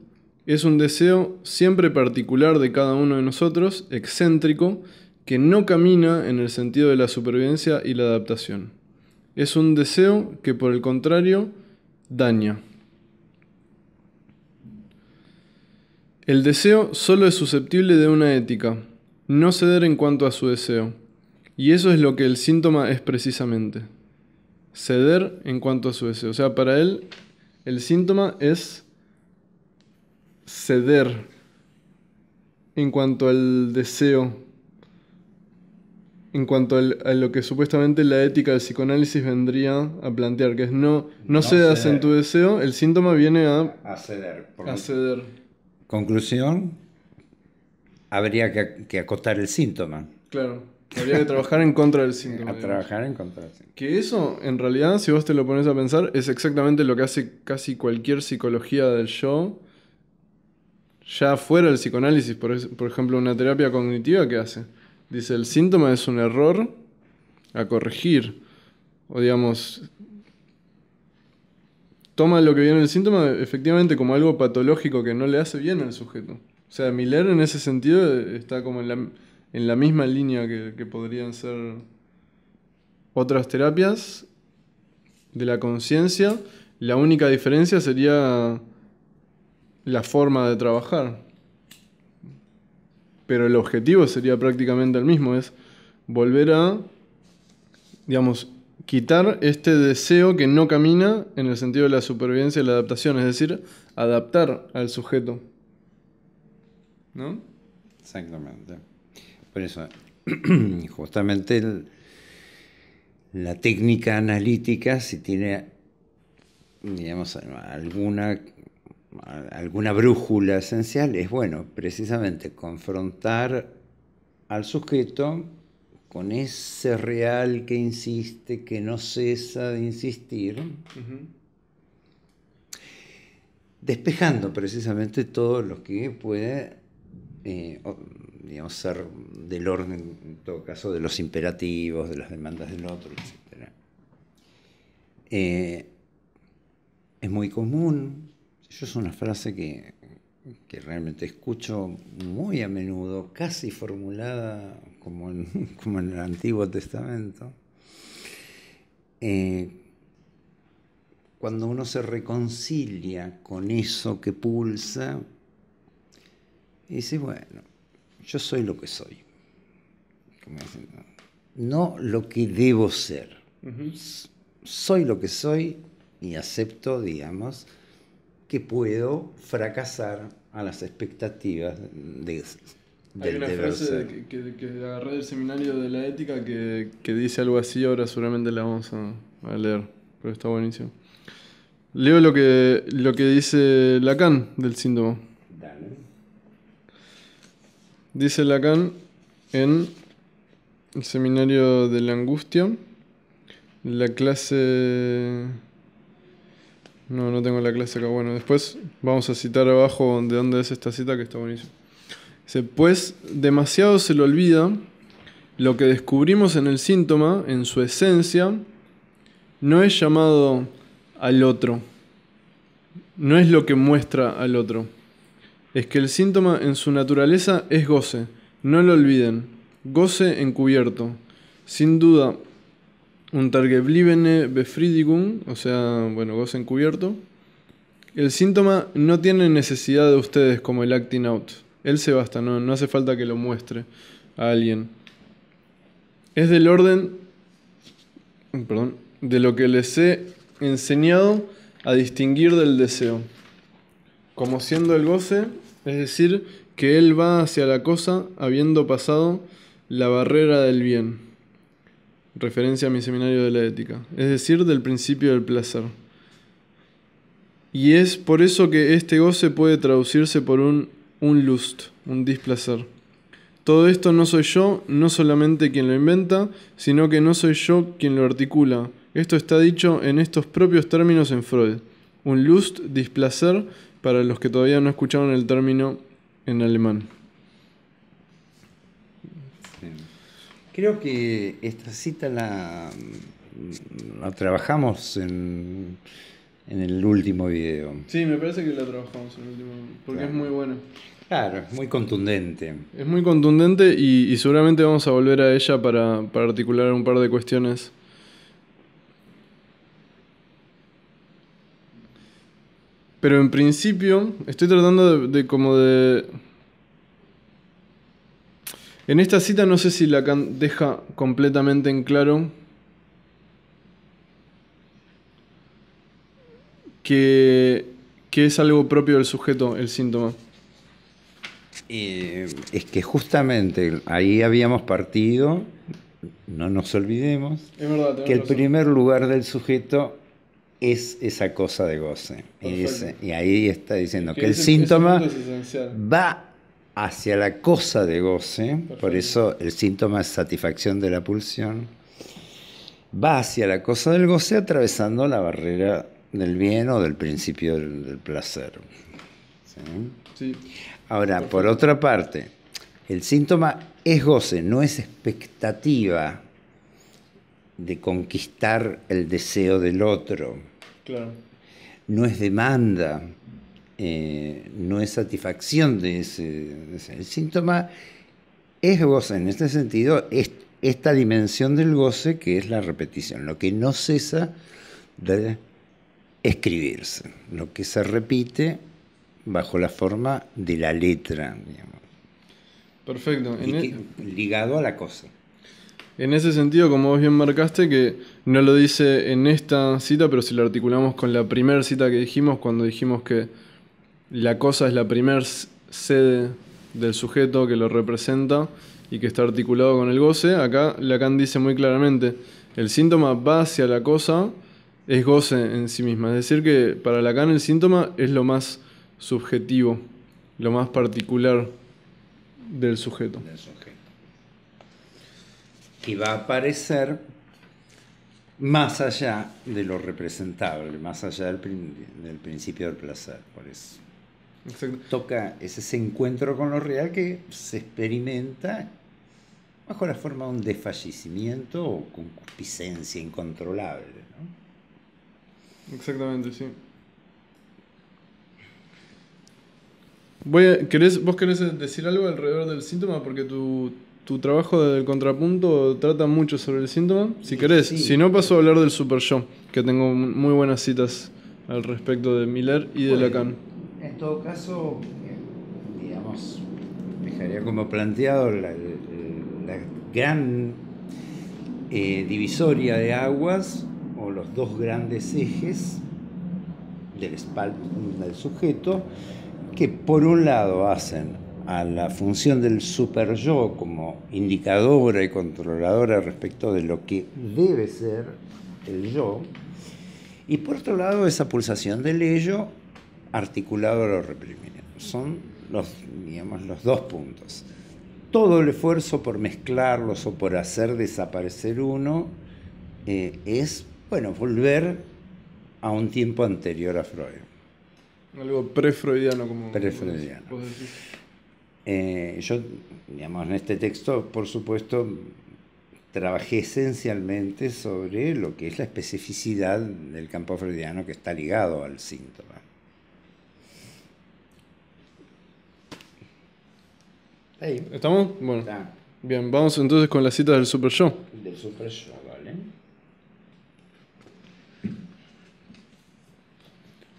es un deseo siempre particular de cada uno de nosotros, excéntrico, que no camina en el sentido de la supervivencia y la adaptación. Es un deseo que por el contrario daña. El deseo solo es susceptible de una ética, no ceder en cuanto a su deseo. Y eso es lo que el síntoma es precisamente ceder en cuanto a su deseo. O sea, para él el síntoma es ceder en cuanto al deseo, en cuanto a lo que supuestamente la ética del psicoanálisis vendría a plantear, que es no, no, cedas en tu deseo, el síntoma viene a, a ceder. Conclusión, habría que, que acotar el síntoma. Claro habría que trabajar en contra del síntoma. a trabajar en contra del síntoma. Que eso, en realidad, si vos te lo pones a pensar, es exactamente lo que hace casi cualquier psicología del yo. Ya fuera del psicoanálisis, por, por ejemplo, una terapia cognitiva que hace. Dice, el síntoma es un error a corregir. O digamos, toma lo que viene el síntoma efectivamente como algo patológico que no le hace bien al sujeto. O sea, Miller en ese sentido está como en la en la misma línea que, podrían ser otras terapias de la conciencia. La única diferencia sería la forma de trabajar. Pero el objetivo sería prácticamente el mismo, es volver a, digamos, quitar este deseo que no camina en el sentido de la supervivencia y la adaptación, es decir, adaptar al sujeto. ¿No? Exactamente. Por eso, justamente la técnica analítica, si tiene, digamos, alguna, alguna brújula esencial, es bueno, precisamente confrontar al sujeto con ese real que insiste, que no cesa de insistir, despejando precisamente todo lo que puede eh, ser del orden, en todo caso, de los imperativos, de las demandas del otro, etc. Eh, es muy común, yo es una frase que, realmente escucho muy a menudo, casi formulada como en, como en el Antiguo Testamento, eh, cuando uno se reconcilia con eso que pulsa, y dice, bueno, yo soy lo que soy. No lo que debo ser. Soy lo que soy y acepto, digamos, que puedo fracasar a las expectativas de, del Hay una frase que, que, agarré del seminario de la ética que, dice algo así, ahora seguramente la vamos a, leer, pero está buenísimo. Leo lo que, lo que dice Lacan del síndrome. Dice Lacan en el seminario de la angustia, la clase... No, no tengo la clase acá. Bueno, después vamos a citar abajo de dónde es esta cita que está buenísima. Dice, pues demasiado se lo olvida lo que descubrimos en el síntoma, en su esencia, no es llamado al otro, no es lo que muestra al otro es que el síntoma en su naturaleza es goce, no lo olviden, goce encubierto. Sin duda, un targeblivene befriedigung, o sea, bueno, goce encubierto. El síntoma no tiene necesidad de ustedes como el acting out. Él se basta, no, no hace falta que lo muestre a alguien. Es del orden perdón, de lo que les he enseñado a distinguir del deseo como siendo el goce, es decir, que él va hacia la cosa habiendo pasado la barrera del bien, referencia a mi seminario de la ética, es decir, del principio del placer. Y es por eso que este goce puede traducirse por un, un lust, un displacer. Todo esto no soy yo, no solamente quien lo inventa, sino que no soy yo quien lo articula. Esto está dicho en estos propios términos en Freud. Un lust, displacer, para los que todavía no escucharon el término en alemán. Creo que esta cita la, la trabajamos en, en, el último video. Sí, me parece que la trabajamos en el último porque es muy buena. Claro, es muy contundente. Es muy contundente y, seguramente vamos a volver a ella para, para articular un par de cuestiones Pero en principio, estoy tratando de, como de... En esta cita no sé si la deja completamente en claro que, es algo propio del sujeto el síntoma. Eh, es que justamente ahí habíamos partido, no nos olvidemos, que el primer lugar del sujeto es esa cosa de goce. y ahí está diciendo que, el síntoma va hacia la cosa de goce, por eso el síntoma es satisfacción de la pulsión, va hacia la cosa del goce atravesando la barrera del bien o del principio del, placer. Ahora, por otra parte, el síntoma es goce, no es expectativa de conquistar el deseo del otro. No es demanda, eh, no es satisfacción de ese, síntoma es goce, en este sentido, es esta dimensión del goce que es la repetición, lo que no cesa de escribirse, lo que se repite bajo la forma de la letra, Perfecto. E- ligado a la cosa. En ese sentido, como vos bien marcaste, que no lo dice en esta cita, pero si lo articulamos con la primera cita que dijimos, cuando dijimos que la cosa es la primer sede del sujeto que lo representa y que está articulado con el goce, acá Lacan dice muy claramente, el síntoma va hacia la cosa, es goce en sí misma. Es decir, que para Lacan el síntoma es lo más subjetivo, lo más particular del sujeto. Del sujeto que va a aparecer más allá de lo representable, más allá del, principio del placer, por eso. Toca ese encuentro con lo real que se experimenta bajo la forma de un desfallecimiento o concupiscencia incontrolable. Exactamente, sí. Voy ¿Vos querés decir algo alrededor del síntoma? Porque tu, tu trabajo del contrapunto trata mucho sobre el síntoma. Si querés, si no paso a hablar del super yo, que tengo muy buenas citas al respecto de Miller y de Lacan. En todo caso, eh, digamos, dejaría como planteado la, gran eh, divisoria de aguas o los dos grandes ejes del, del sujeto que por un lado hacen a la función del super yo como indicadora y controladora respecto de lo que debe ser el yo, y por otro lado esa pulsación del ello articulado a lo reprimido. Son los, los dos puntos. Todo el esfuerzo por mezclarlos o por hacer desaparecer uno eh, es, bueno, volver a un tiempo anterior a Freud. Algo pre-freudiano, como. pre eh, yo, digamos, en este texto, por supuesto, trabajé esencialmente sobre lo que es la especificidad del campo freudiano que está ligado al síntoma. ¿Estamos? Bueno. Bien, vamos entonces con la cita del Super Show. Del Super vale.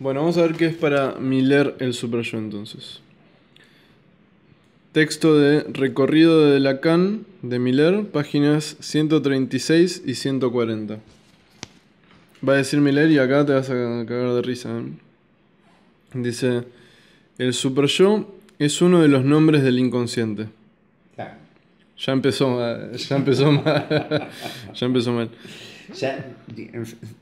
Bueno, vamos a ver qué es para Miller el Super Show entonces. Texto de Recorrido de Lacan de Miller, páginas 136 y 140. Va a decir Miller y acá te vas a cagar de risa. ¿eh? Dice, el super yo es uno de los nombres del inconsciente. Ya empezó mal, ya empezó mal. ya empezó mal. Ya,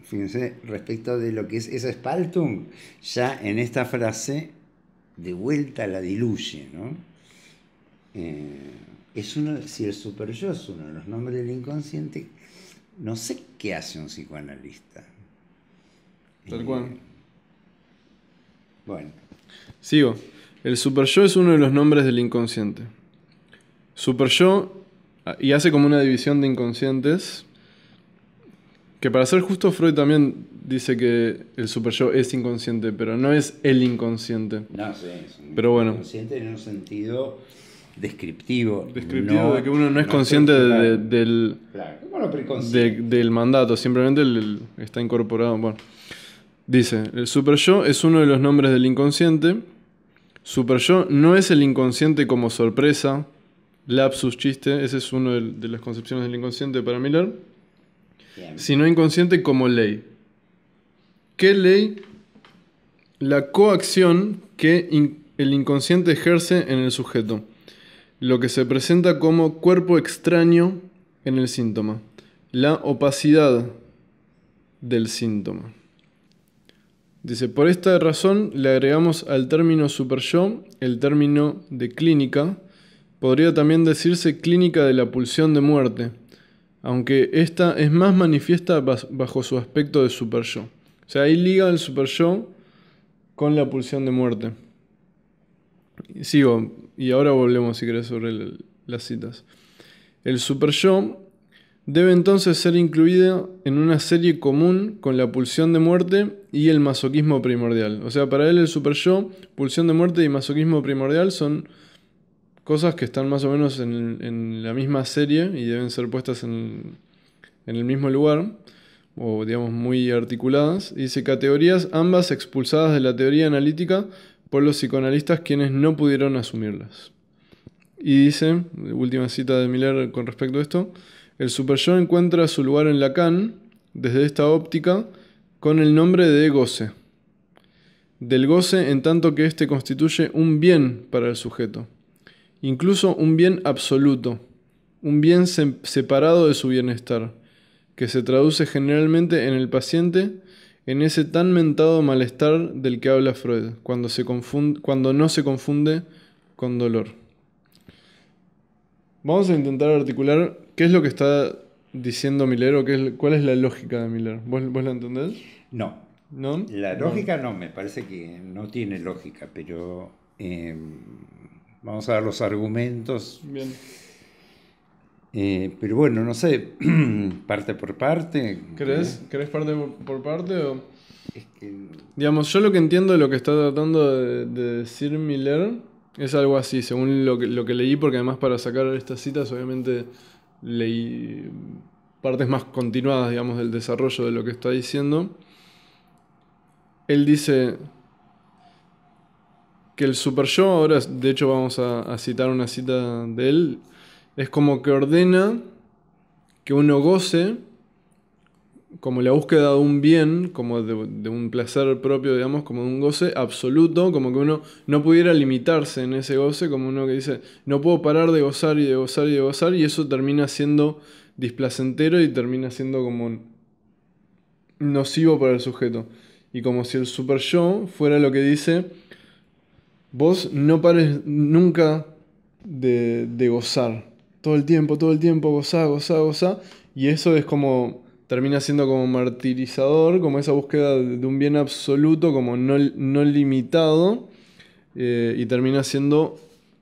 fíjense, respecto de lo que es esa Spaltung. ya en esta frase de vuelta la diluye, ¿no? Eh, es si el super-yo es uno de los nombres del inconsciente, no sé qué hace un psicoanalista. Tal cual. Eh, bueno. Sigo. El super-yo es uno de los nombres del inconsciente. Super-yo, ah, y hace como una división de inconscientes. Que para ser justo, Freud también dice que el super-yo es inconsciente, pero no es el inconsciente. No, sí, es un pero inconsciente en un sentido descriptivo. Descriptivo de que uno no es consciente del, del mandato, simplemente está incorporado. Bueno. Dice, el super yo es uno de los nombres del inconsciente. Super yo no es el inconsciente como sorpresa. Lapsus chiste, ese es uno de, las concepciones del inconsciente para Miller. Sino inconsciente como ley. ¿Qué ley? La coacción que el inconsciente ejerce en el sujeto lo que se presenta como cuerpo extraño en el síntoma, la opacidad del síntoma. Dice, por esta razón le agregamos al término super-yo el término de clínica. Podría también decirse clínica de la pulsión de muerte, aunque esta es más manifiesta bajo su aspecto de super-yo. O sea, ahí liga el super-yo con la pulsión de muerte. Sigo, y ahora volvemos si querés sobre las citas. El super yo debe entonces ser incluido en una serie común con la pulsión de muerte y el masoquismo primordial. O sea, para él el super yo, pulsión de muerte y masoquismo primordial son cosas que están más o menos en, la misma serie y deben ser puestas en, el mismo lugar o digamos muy articuladas. Y dice categorías ambas expulsadas de la teoría analítica por los psicoanalistas quienes no pudieron asumirlas. Y dice, última cita de Miller con respecto a esto, el superyo encuentra su lugar en Lacan desde esta óptica con el nombre de goce. Del goce en tanto que éste constituye un bien para el sujeto, incluso un bien absoluto, un bien separado de su bienestar, que se traduce generalmente en el paciente en ese tan mentado malestar del que habla Freud, cuando, se confunde, cuando no se confunde con dolor. Vamos a intentar articular qué es lo que está diciendo Miller o qué es, cuál es la lógica de Miller. ¿Vos, la entendés? No. ¿No? La lógica no. me parece que no tiene lógica, pero eh, vamos a ver los argumentos. Bien. Eh, pero bueno, no sé, parte por parte. ¿Crees? ¿Crees parte por parte? Digamos, yo lo que entiendo de lo que está tratando de, decir Miller es algo así, según lo que, lo leí, porque además para sacar estas citas obviamente leí partes más continuadas, digamos, del desarrollo de lo que está diciendo. Él dice que el super yo, ahora de hecho vamos a citar una cita de él, es como que ordena que uno goce como la búsqueda de un bien, como de, un placer propio, digamos, como de un goce absoluto, como que uno no pudiera limitarse en ese goce, como uno que dice, no puedo parar de gozar y de gozar y de gozar, y eso termina siendo displacentero y termina siendo como nocivo para el sujeto. Y como si el super yo fuera lo que dice, vos no pares nunca de, de gozar, todo el tiempo, todo el tiempo, goza, goza, goza... Y eso es como, termina siendo como martirizador, como esa búsqueda de un bien absoluto, como no, no limitado, eh, y termina siendo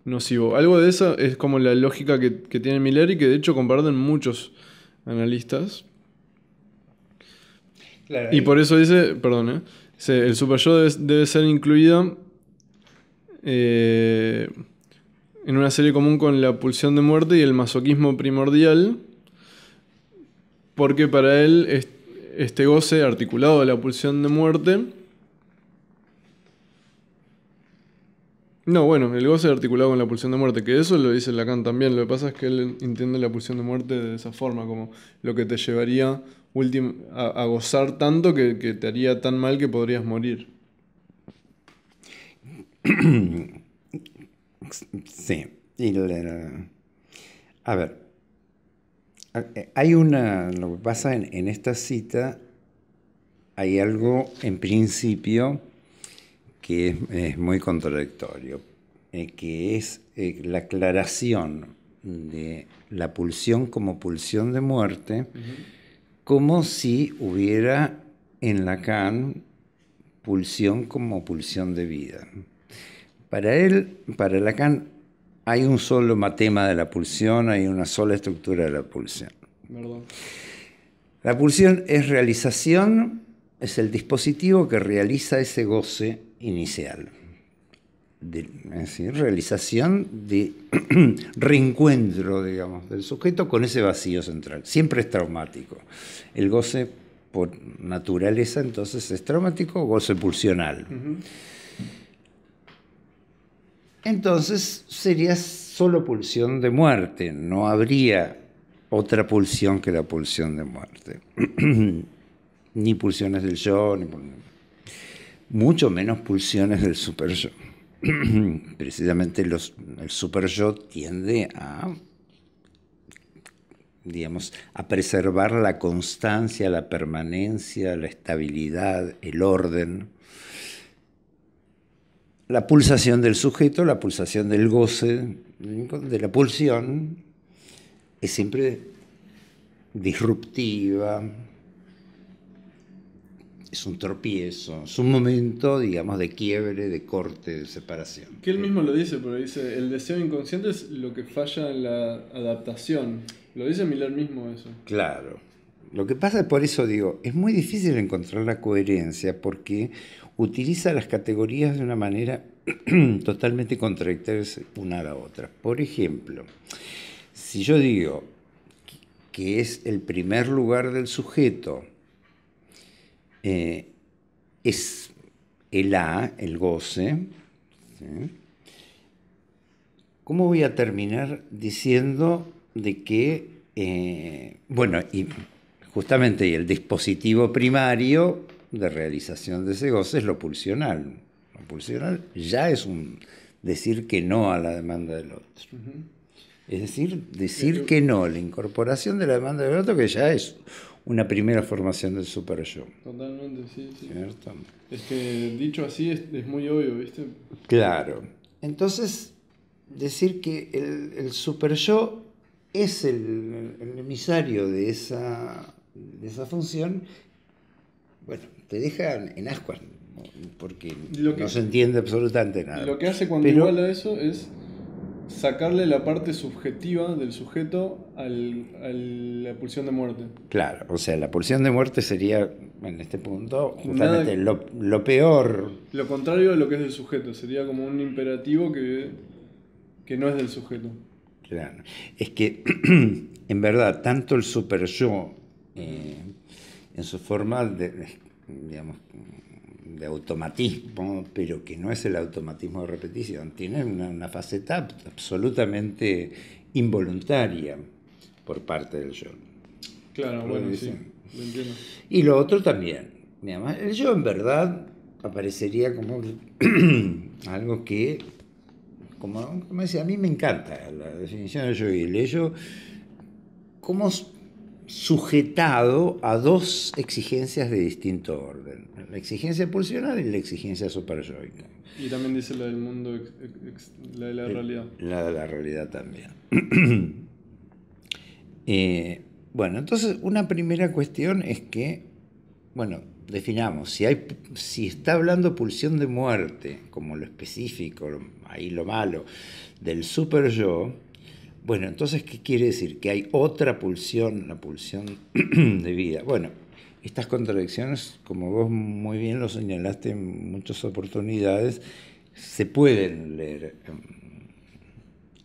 nocivo. Algo de eso es como la lógica que, tiene Miller y que de hecho comparten muchos analistas. y por eso dice, perdón, ¿eh? el super yo debe, ser incluida... Eh, en una serie común con la pulsión de muerte y el masoquismo primordial, porque para él este goce articulado de la pulsión de muerte... No, bueno, el goce articulado con la pulsión de muerte, que eso lo dice Lacan también, lo que pasa es que él entiende la pulsión de muerte de esa forma, como lo que te llevaría a, a, gozar tanto que, que te haría tan mal que podrías morir. Sí. Y a ver, eh, hay una, lo que pasa en, esta cita, hay algo en principio que es, muy contradictorio, eh, que es eh, la aclaración de la pulsión como pulsión de muerte, como si hubiera en Lacan pulsión como pulsión de vida. Para él, para Lacan, hay un solo matema de la pulsión, hay una sola estructura de la pulsión. La pulsión es realización, es el dispositivo que realiza ese goce inicial. es decir, realización de reencuentro, digamos, del sujeto con ese vacío central. Siempre es traumático. El goce por naturaleza entonces es traumático, goce pulsional entonces sería solo pulsión de muerte, no habría otra pulsión que la pulsión de muerte. ni pulsiones del yo, ni mucho menos pulsiones del super yo. Precisamente el super yo tiende a digamos, a preservar la constancia, la permanencia, la estabilidad, el orden la pulsación del sujeto, la pulsación del goce, de la pulsión, es siempre disruptiva, es un tropiezo, es un momento, digamos, de quiebre, de corte, de separación. Que él mismo lo dice, ¿Porque dice, el deseo inconsciente es lo que falla en la adaptación. Lo dice Miller mismo eso. Claro. Lo que pasa, es, por eso digo, es muy difícil encontrar la coherencia porque utiliza las categorías de una manera totalmente contradictoria una a la otra. Por ejemplo, si yo digo que es el primer lugar del sujeto, eh, es el A, el goce, ¿cómo voy a terminar diciendo de que, eh, bueno, y justamente y el dispositivo primario de realización de ese goce es lo pulsional. Lo pulsional ya es un decir que no a la demanda del otro. Es decir, decir que no, la incorporación de la demanda del otro, que ya es una primera formación del super yo. Totalmente, sí, sí. Es que dicho así es, muy obvio, ¿viste? Claro. Entonces, decir que el, el super yo es el, emisario de esa de esa función, bueno, te deja en ascuas, porque no se entiende absolutamente nada. Lo que hace cuando iguala eso es sacarle la parte subjetiva del sujeto a la pulsión de muerte. Claro, o sea, la pulsión de muerte sería, en este punto, justamente lo, lo, peor. Lo contrario de lo que es del sujeto, sería como un imperativo que, que no es del sujeto. Claro, es que en verdad, tanto el super yo eh, en su forma de, de automatismo, pero que no es el automatismo de repetición, tiene una, faceta absolutamente involuntaria por parte del yo. Claro, bueno, sí, Y lo otro también, el yo en verdad aparecería como algo que, como, como, decía, a mí me encanta la definición del yo y el ello, como sujetado a dos exigencias de distinto orden, la exigencia pulsional y la exigencia superyoica. Y también dice la del mundo, la de la eh, realidad. La de la realidad también. Eh, bueno, entonces una primera cuestión es que, bueno, definamos, si, hay, si está hablando pulsión de muerte, como lo específico, ahí lo malo, del super bueno, entonces, ¿qué quiere decir? Que hay otra pulsión, la pulsión de vida. Bueno, estas contradicciones, como vos muy bien lo señalaste en muchas oportunidades, se pueden leer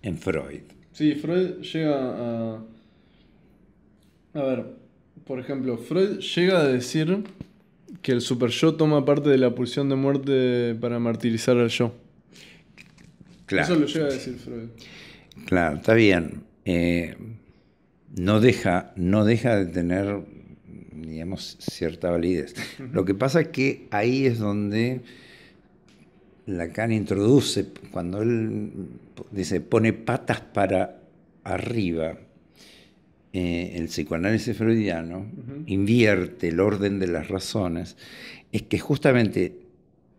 en, Freud. Sí, Freud llega a... A ver, por ejemplo, Freud llega a decir que el super yo toma parte de la pulsión de muerte para martirizar al yo. Claro. Eso lo llega a decir Freud. Claro, está bien. Eh, no, deja, no deja de tener, digamos, cierta validez. Lo que pasa es que ahí es donde Lacan introduce, cuando él dice, pone patas para arriba, eh, el psicoanálisis freudiano invierte el orden de las razones, es que justamente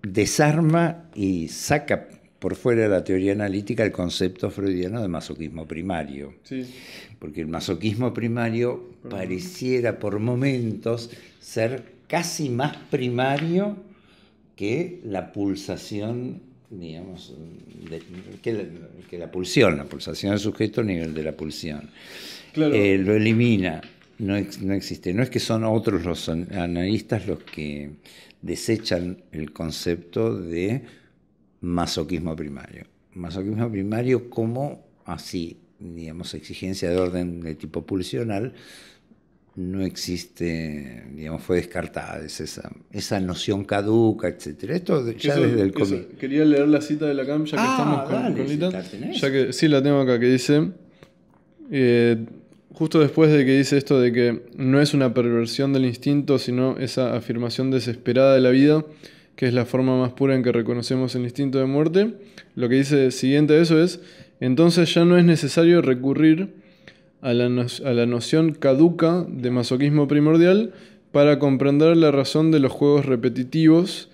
desarma y saca por fuera de la teoría analítica el concepto freudiano de masoquismo primario. Porque el masoquismo primario pareciera por momentos ser casi más primario que la pulsación, digamos, que, la, pulsión, la pulsación del sujeto a nivel de la pulsión. Eh, lo elimina, no, existe. No es que son otros los analistas los que desechan el concepto de masoquismo primario. Masoquismo primario como así, digamos, exigencia de orden de tipo pulsional, no existe, digamos, fue descartada esa, esa noción caduca, etcétera. Esto ya desde el comienzo. Quería leer la cita de Lacan, ya que ah, estamos con, Ya que sí la tengo acá, que dice. Eh, justo después de que dice esto de que no es una perversión del instinto, sino esa afirmación desesperada de la vida, que es la forma más pura en que reconocemos el instinto de muerte, lo que dice siguiente a eso es, entonces ya no es necesario recurrir a la, noción caduca de masoquismo primordial para comprender la razón de los juegos repetitivos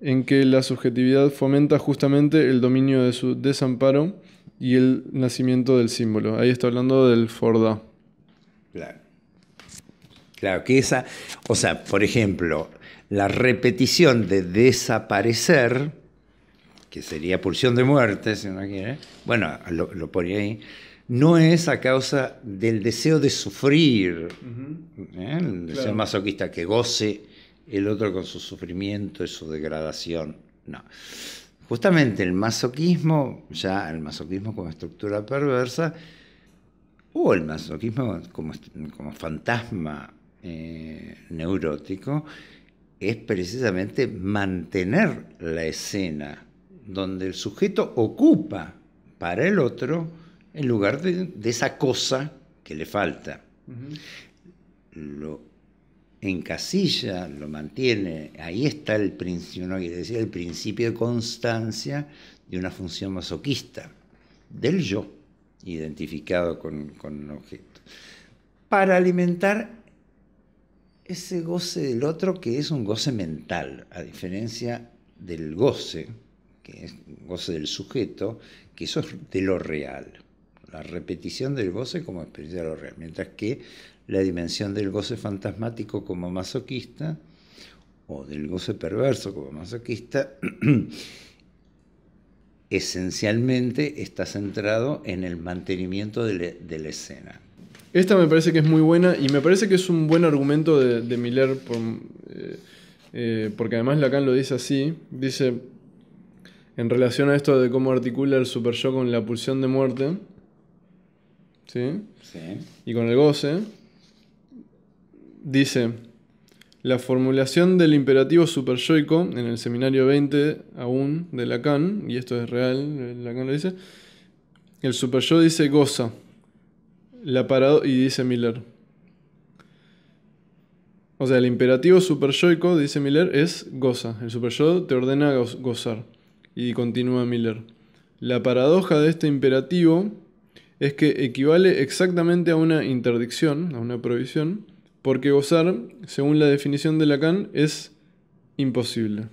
en que la subjetividad fomenta justamente el dominio de su desamparo y el nacimiento del símbolo. Ahí está hablando del Forda. Claro. Claro, que esa, o sea, por ejemplo, la repetición de desaparecer, que sería pulsión de muerte, si uno quiere, bueno, lo, ahí, no es a causa del deseo de sufrir, ¿eh? el deseo masoquista, que goce el otro con su sufrimiento y su degradación, no. Justamente el masoquismo, ya el masoquismo como estructura perversa, o el masoquismo como, fantasma eh, neurótico, es precisamente mantener la escena donde el sujeto ocupa para el otro en lugar de, esa cosa que le falta. lo en Lo encasilla, lo mantiene, ahí está el principio, el principio de constancia de una función masoquista, del yo, identificado con, con un objeto, para alimentar ese goce del otro que es un goce mental, a diferencia del goce, que es goce del sujeto, que eso es de lo real. La repetición del goce como experiencia de lo real, mientras que la dimensión del goce fantasmático como masoquista, o del goce perverso como masoquista, esencialmente está centrado en el mantenimiento de la escena. Esta me parece que es muy buena y me parece que es un buen argumento de, Miller, por, eh, eh, porque además Lacan lo dice así, dice, en relación a esto de cómo articula el super yo con la pulsión de muerte, ¿sí? Y con el goce, dice, la formulación del imperativo superyoico en el seminario 20 aún de Lacan, y esto es real, Lacan lo dice, el super yo dice goza la parado y dice Miller. O sea, el imperativo superyoico, dice Miller, es goza. El superyo te ordena gozar. Y continúa Miller. La paradoja de este imperativo es que equivale exactamente a una interdicción, a una prohibición, porque gozar, según la definición de Lacan, es imposible.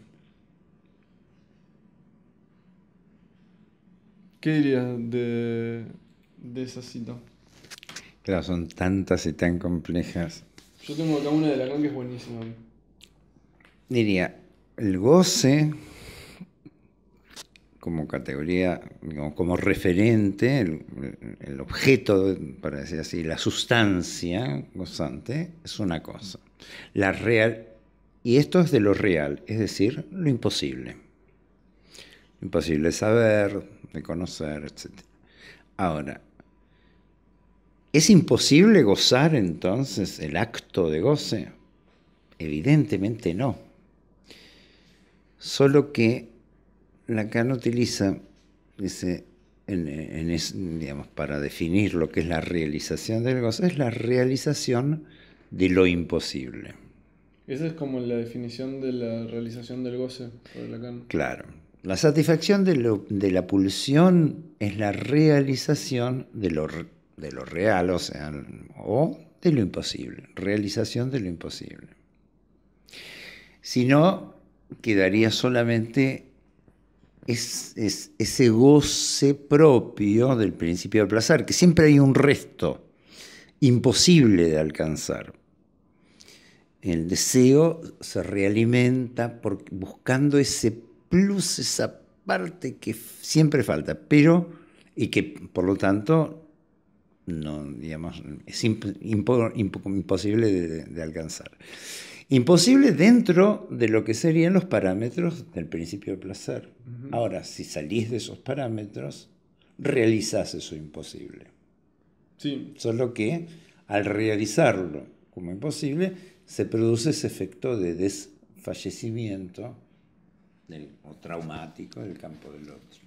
¿Qué dirías de esa cita? Claro, son tantas y tan complejas. Yo tengo acá una de las que es buenísima. Diría, el goce como categoría, digamos, como referente, el, objeto, para decir así, la sustancia gozante, es una cosa. La real, y esto es de lo real, es decir, lo imposible. Imposible de saber, de conocer, etc. Ahora, ¿Es imposible gozar entonces el acto de goce? Evidentemente no. Solo que Lacan utiliza, digamos, para definir lo que es la realización del goce, es la realización de lo imposible. Esa es como la definición de la realización del goce por Lacan. Claro. La satisfacción de, de la pulsión es la realización de lo de lo real, o sea, o de lo imposible, realización de lo imposible. Si no, quedaría solamente es, ese goce propio del principio del placer, que siempre hay un resto imposible de alcanzar. El deseo se realimenta buscando ese plus, esa parte que siempre falta, pero y que por lo tanto no, digamos, es imposible de, alcanzar. Imposible dentro de lo que serían los parámetros del principio del placer. Ahora, si salís de esos parámetros, realizás eso imposible. Solo que al realizarlo como imposible, se produce ese efecto de desfallecimiento del, o traumático del campo del otro.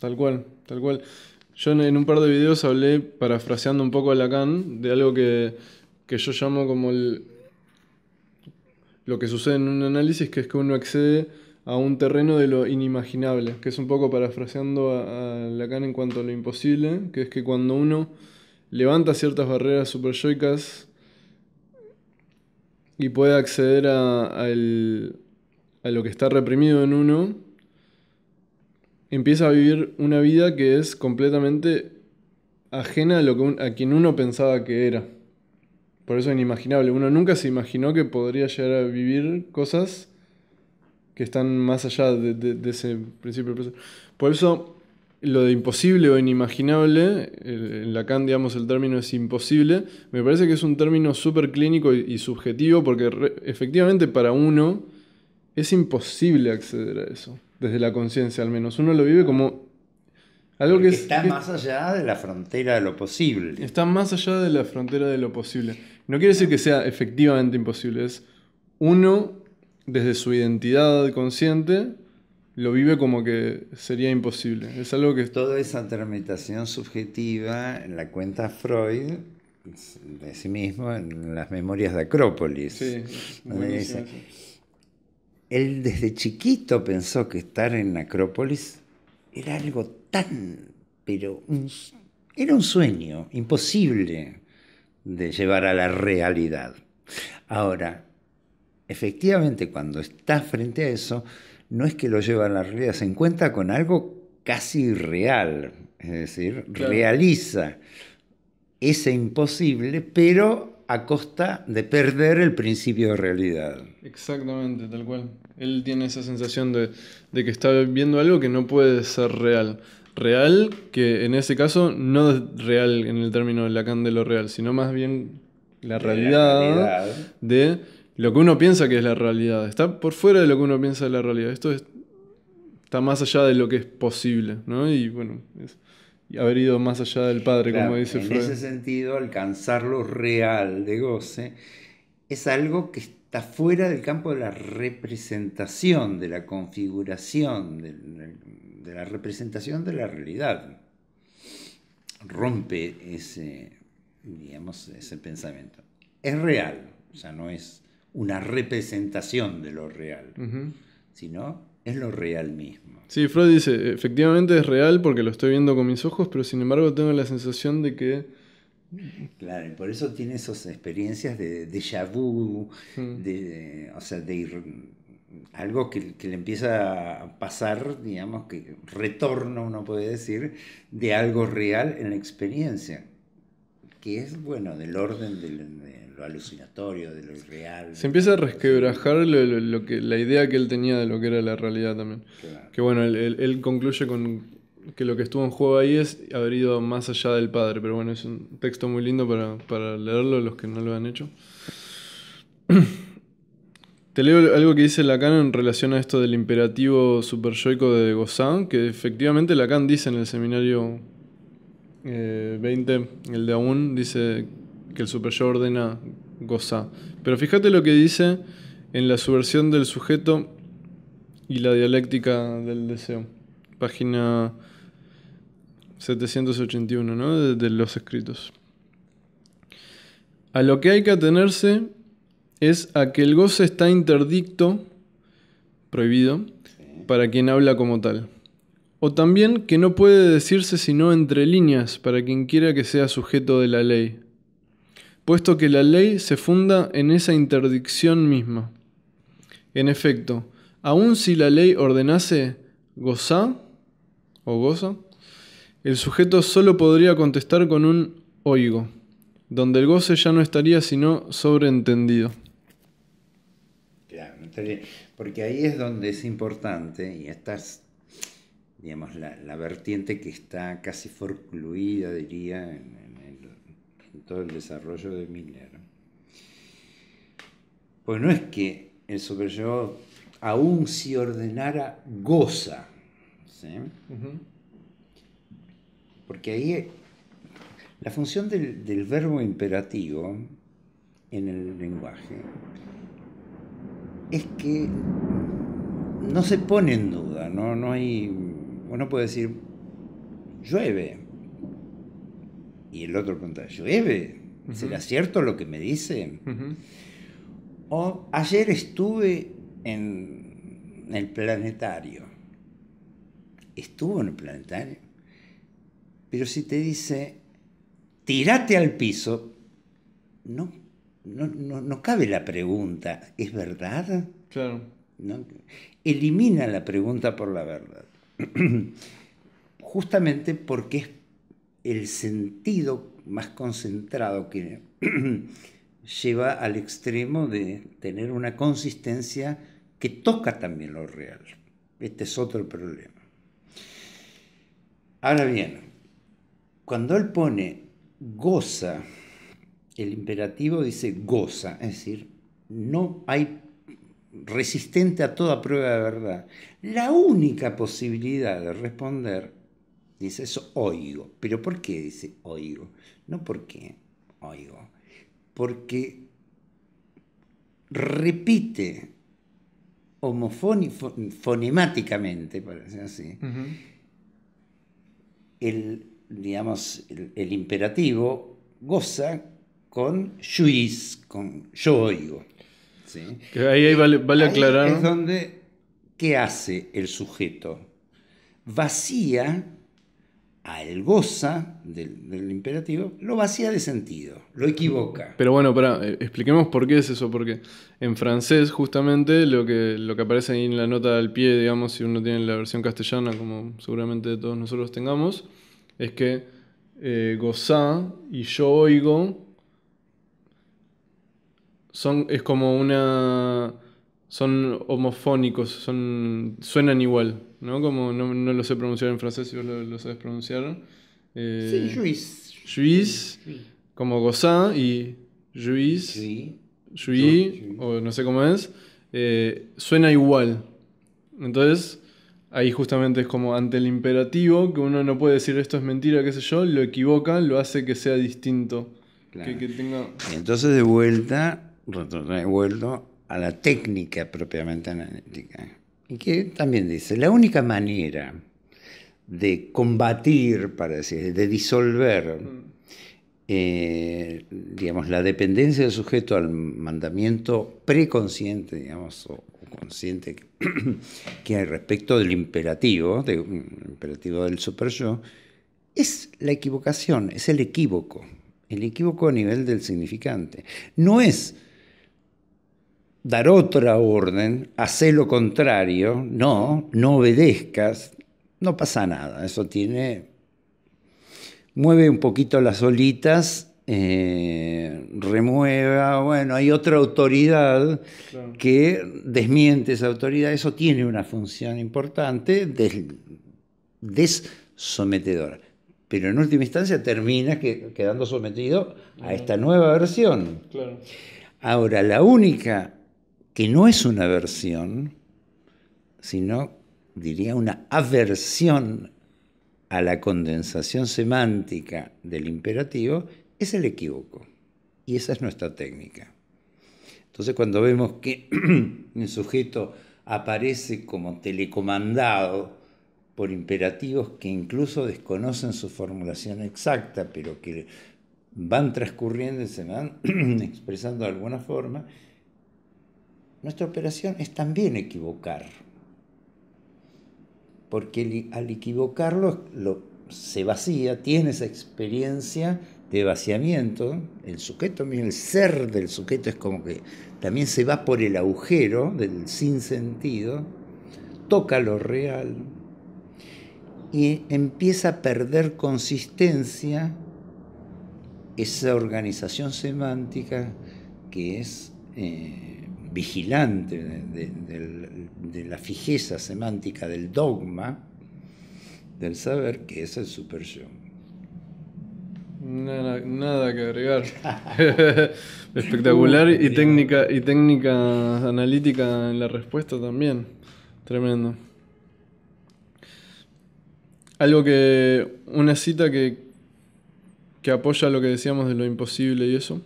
Tal cual, tal cual. Yo en, un par de videos hablé, parafraseando un poco a Lacan, de algo que, yo llamo como lo que sucede en un análisis, que es que uno accede a un terreno de lo inimaginable, que es un poco parafraseando a, Lacan en cuanto a lo imposible, que es que cuando uno levanta ciertas barreras superyoicas y puede acceder a, a lo que está reprimido en uno, empieza a vivir una vida que es completamente ajena a, lo que a quien uno pensaba que era. Por eso es inimaginable. Uno nunca se imaginó que podría llegar a vivir cosas que están más allá de, ese principio. Por eso lo de imposible o inimaginable, en Lacan digamos el término es imposible, me parece que es un término súper clínico y, subjetivo porque efectivamente para uno es imposible acceder a eso desde la conciencia al menos. Uno lo vive como algo que está más allá de la frontera de lo posible. Está más allá de la frontera de lo posible. No quiere decir que sea efectivamente imposible, es uno desde su identidad consciente lo vive como que sería imposible. Es algo que toda esa tramitación subjetiva en la cuenta Freud de sí mismo en las memorias de Acrópolis él desde chiquito pensó que estar en Acrópolis era algo tan, pero era un sueño imposible de llevar a la realidad. Ahora, efectivamente cuando está frente a eso, no es que lo lleva a la realidad, se encuentra con algo casi real, es decir, realiza ese imposible, pero a costa de perder el principio de realidad. Exactamente, tal cual. Él tiene esa sensación de, que está viendo algo que no puede ser real. Real, que en ese caso no es real en el término de Lacan de lo real, sino más bien la realidad, de, lo que uno piensa que es la realidad. Está por fuera de lo que uno piensa de la realidad. Esto está más allá de lo que es posible, ¿no? Y bueno, es, haber ido más allá del Padre, como dice en Freud. En ese sentido, alcanzar lo real de goce es algo que está fuera del campo de la representación, de la configuración, de, la representación de la realidad. Rompe ese, digamos, ese pensamiento. Es real, o sea, no es una representación de lo real, sino es lo real mismo. Sí, Freud dice, efectivamente es real porque lo estoy viendo con mis ojos, pero sin embargo tengo la sensación de que... Claro, y por eso tiene esas experiencias de déjà vu, mm. de, o sea, de ir, algo que, le empieza a pasar, digamos, que retorno, uno puede decir, de algo real en la experiencia, que es, bueno, del orden del alucinatorio, de lo irreal. Se empieza a resquebrajar lo, que, la idea que él tenía de lo que era la realidad también. Que bueno, él, concluye con que lo que estuvo en juego ahí es haber ido más allá del padre, pero bueno, es un texto muy lindo para, para leerlo, los que no lo han hecho. Te leo algo que dice Lacan en relación a esto del imperativo superyoico de Gozán... que efectivamente Lacan dice en el seminario 20, eh, el de Aún, dice que el superior ordena goza. Pero fíjate lo que dice en la subversión del sujeto y la dialéctica del deseo. Página 781, ¿no? De, los escritos. A lo que hay que atenerse es a que el goce está interdicto, prohibido, para quien habla como tal. O también que no puede decirse sino entre líneas para quien quiera que sea sujeto de la ley puesto que la ley se funda en esa interdicción misma. En efecto, aun si la ley ordenase goza o gozo, el sujeto solo podría contestar con un oigo, donde el goce ya no estaría sino sobreentendido. Claro, porque ahí es donde es importante, y esta digamos, la, vertiente que está casi forcluida, diría, en todo el desarrollo de Miller. Pues no es que el superyo, aún si ordenara, goza. ¿sí? Porque ahí la función del, verbo imperativo en el lenguaje es que no se pone en duda, no, no hay, uno puede decir llueve, y el otro pregunta, ¿llueve? ¿Será cierto lo que me dicen? O ayer estuve en el planetario. Estuvo en el planetario. Pero si te dice, tirate al piso, no, no, cabe la pregunta, ¿es verdad? Claro. Elimina la pregunta por la verdad. Justamente porque es el sentido más concentrado que lleva al extremo de tener una consistencia que toca también lo real. Este es otro problema. Ahora bien, cuando él pone goza, el imperativo dice goza, es decir, no hay resistente a toda prueba de verdad. La única posibilidad de responder Dice eso, oigo. ¿Pero por qué dice oigo? No porque oigo. Porque repite fonemáticamente, por decir así, el, digamos, el, imperativo goza con yuis, con yo oigo. ahí, vale, vale aclarar. Es donde, ¿qué hace el sujeto? Vacía el goza del, imperativo, lo vacía de sentido, lo equivoca. Pero bueno, para, eh, expliquemos por qué es eso, porque en francés justamente lo que, lo que aparece ahí en la nota al pie, digamos, si uno tiene la versión castellana, como seguramente todos nosotros tengamos, es que eh, goza y yo oigo son, es como una... son homofónicos, son, suenan igual. ¿no? Como no, lo sé pronunciar en francés si vos lo, sabes pronunciar. Eh, como goza y juiz. o no sé cómo es. Eh, suena igual. Entonces, ahí justamente es como ante el imperativo, que uno no puede decir esto es mentira, qué sé yo, lo equivoca, lo hace que sea distinto. Entonces, de vuelta, vuelto a la técnica propiamente analítica y que también dice, la única manera de combatir, para decir, de disolver, mm. eh, digamos, la dependencia del sujeto al mandamiento preconsciente, digamos, o, consciente que, hay respecto del imperativo, de, imperativo del super yo, es la equivocación, es el equívoco, el equívoco a nivel del significante. No es dar otra orden, hacer lo contrario, no, no obedezcas, no pasa nada. Eso tiene. Mueve un poquito las olitas, eh, remueva, bueno, hay otra autoridad que desmiente esa autoridad. Eso tiene una función importante des, desometedora. Pero en última instancia termina quedando sometido a esta nueva versión. Ahora, la única que no es una aversión, sino, diría, una aversión a la condensación semántica del imperativo, es el equívoco. Y esa es nuestra técnica. Entonces cuando vemos que el sujeto aparece como telecomandado por imperativos que incluso desconocen su formulación exacta, pero que van transcurriendo y se van expresando de alguna forma, nuestra operación es también equivocar, porque al equivocarlo lo, se vacía, tiene esa experiencia de vaciamiento, el sujeto, el ser del sujeto es como que también se va por el agujero del sinsentido, toca lo real y empieza a perder consistencia esa organización semántica que es eh, vigilante de, la fijeza semántica del dogma del saber que es el super yo. Nada, nada que agregar. Espectacular y técnica, y técnica analítica en la respuesta también. Tremendo. Algo que. Una cita que, que apoya lo que decíamos de lo imposible y eso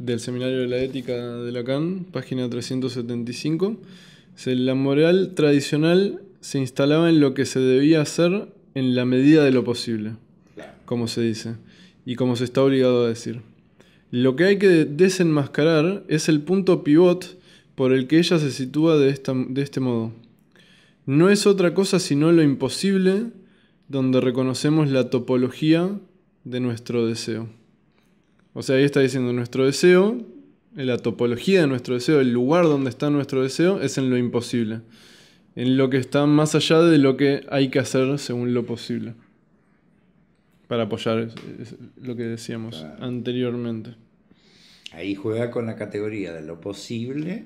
del Seminario de la Ética de Lacan, página 375. La moral tradicional se instalaba en lo que se debía hacer en la medida de lo posible, como se dice, y como se está obligado a decir. Lo que hay que desenmascarar es el punto pivot por el que ella se sitúa de, esta, de este modo. No es otra cosa sino lo imposible donde reconocemos la topología de nuestro deseo. O sea, ahí está diciendo nuestro deseo, la topología de nuestro deseo, el lugar donde está nuestro deseo, es en lo imposible. En lo que está más allá de lo que hay que hacer según lo posible. Para apoyar lo que decíamos anteriormente. Ahí juega con la categoría de lo posible,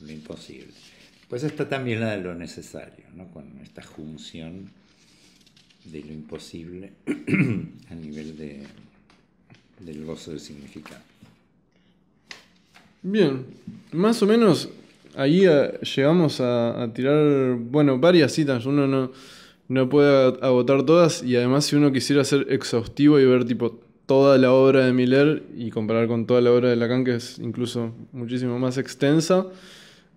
lo imposible. Pues está también la de lo necesario, ¿no? con esta junción de lo imposible a nivel de del gozo del significado. Bien, más o menos ahí eh, llegamos a, tirar, bueno, varias citas, uno no, no puede agotar todas y además si uno quisiera ser exhaustivo y ver tipo toda la obra de Miller y comparar con toda la obra de Lacan, que es incluso muchísimo más extensa,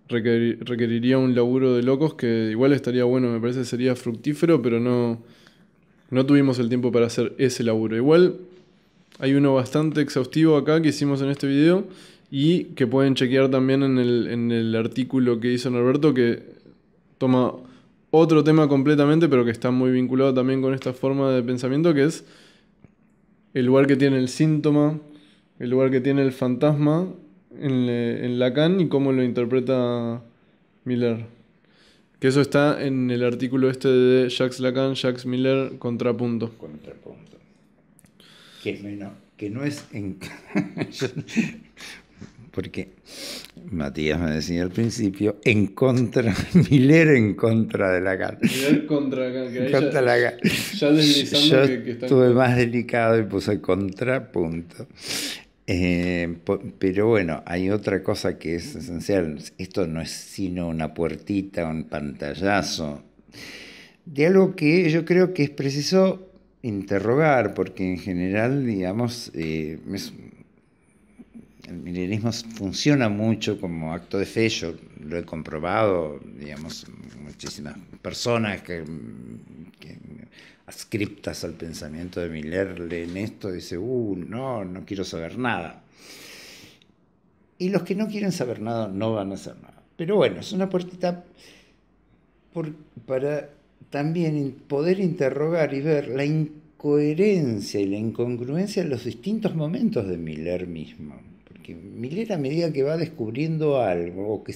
requeriría un laburo de locos que igual estaría bueno, me parece sería fructífero, pero no, no tuvimos el tiempo para hacer ese laburo. Igual hay uno bastante exhaustivo acá que hicimos en este video y que pueden chequear también en el, artículo que hizo Norberto que toma otro tema completamente pero que está muy vinculado también con esta forma de pensamiento que es el lugar que tiene el síntoma, el lugar que tiene el fantasma en, en Lacan y cómo lo interpreta Miller. Que eso está en el artículo este de Jacques Lacan, Jacques Miller, Contrapunto. Contrapunto que, bueno, que no es en... porque Matías me decía al principio, en contra, Miller en contra de la carta. Miller contra, contra la carta. Ya deslizando Yo que, Estuve más delicado y puse contra, punto. Eh, pero bueno, hay otra cosa que es esencial. Esto no es sino una puertita, un pantallazo de algo que yo creo que es preciso interrogar, porque en general, digamos, eh, el milenismo funciona mucho como acto de fe, yo lo he comprobado, digamos, muchísimas personas que, que ascriptas al pensamiento de Miller leen esto dice uh, no, no quiero saber nada. Y los que no quieren saber nada no van a hacer nada. Pero bueno, es una puertita por, para también poder interrogar y ver la incoherencia y la incongruencia en los distintos momentos de Miller mismo. Porque Miller a medida que va descubriendo algo que,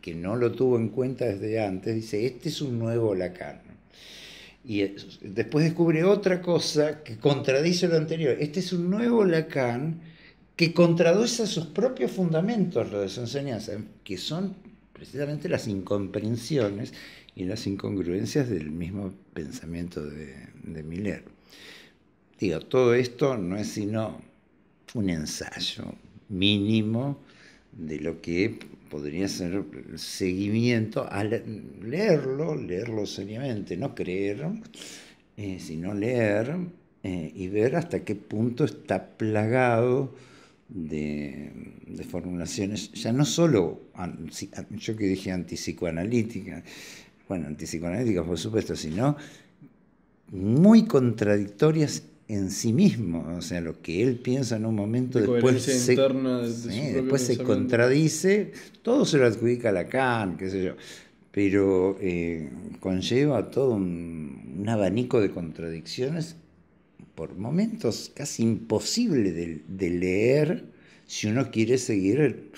que, no lo tuvo en cuenta desde antes, dice, este es un nuevo Lacan. Y después descubre otra cosa que contradice lo anterior. Este es un nuevo Lacan que contradice sus propios fundamentos, lo de su enseñanza, que son precisamente las incomprensiones y las incongruencias del mismo pensamiento de, Miller. Digo, todo esto no es sino un ensayo mínimo de lo que podría ser el seguimiento al leerlo, leerlo seriamente, no creer, eh, sino leer eh, y ver hasta qué punto está plagado de, de formulaciones, ya no solo, yo que dije antipsicoanalítica, bueno, antipsicoanalíticas por supuesto, sino muy contradictorias en sí mismo, o sea, lo que él piensa en un momento después se, después se contradice, todo se lo adjudica a Lacan, qué sé yo, pero eh, conlleva todo un, abanico de contradicciones por momentos casi imposible de, de leer si uno quiere seguir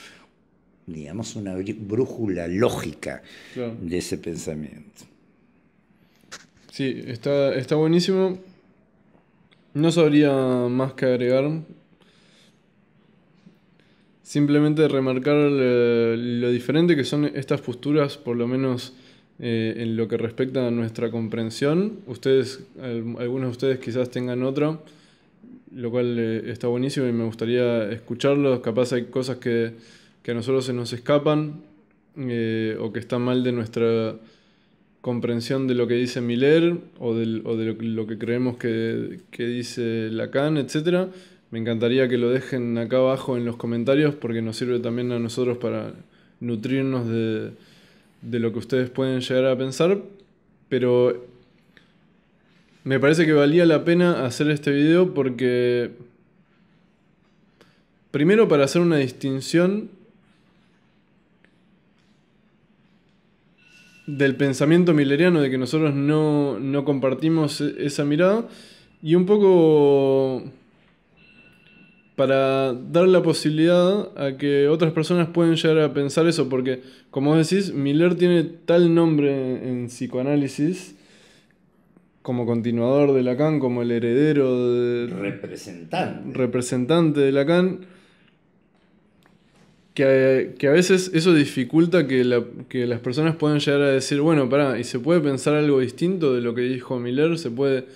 digamos, una brújula lógica de ese pensamiento. Sí, está, está buenísimo. No sabría más que agregar. Simplemente remarcar lo, diferente que son estas posturas, por lo menos eh, en lo que respecta a nuestra comprensión. Ustedes, algunos de ustedes quizás tengan otra, lo cual eh, está buenísimo y me gustaría escucharlos. Capaz hay cosas que que a nosotros se nos escapan eh, o que está mal de nuestra comprensión de lo que dice Miller o de, lo, que creemos que, dice Lacan, etc. Me encantaría que lo dejen acá abajo en los comentarios porque nos sirve también a nosotros para nutrirnos de, de lo que ustedes pueden llegar a pensar. Pero me parece que valía la pena hacer este video porque... Primero para hacer una distinción del pensamiento mileriano, de que nosotros no, compartimos e-, esa mirada, y un poco para dar la posibilidad a que otras personas pueden llegar a pensar eso, porque como decís, Miller tiene tal nombre en psicoanálisis como continuador de Lacan, como el heredero de... Representante. Representante de Lacan que, a veces eso dificulta que, las personas puedan llegar a decir, bueno, pará, ¿y se puede pensar algo distinto de lo que dijo Miller? ¿Se puede,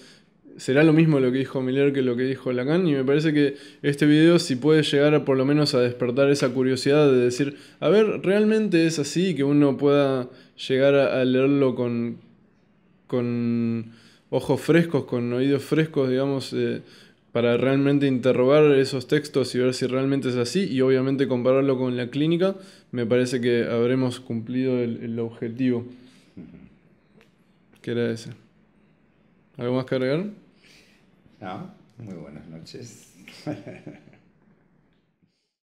¿Será lo mismo lo que dijo Miller que lo que dijo Lacan? Y me parece que este video si puede llegar a, por lo menos a despertar esa curiosidad de decir, a ver, ¿realmente es así? Que uno pueda llegar a, leerlo con, con ojos frescos, con oídos frescos, digamos, eh, para realmente interrogar esos textos y ver si realmente es así y obviamente compararlo con la clínica, me parece que habremos cumplido el, objetivo. ¿Qué era ese. ¿Algo más que agregar? No, muy buenas noches.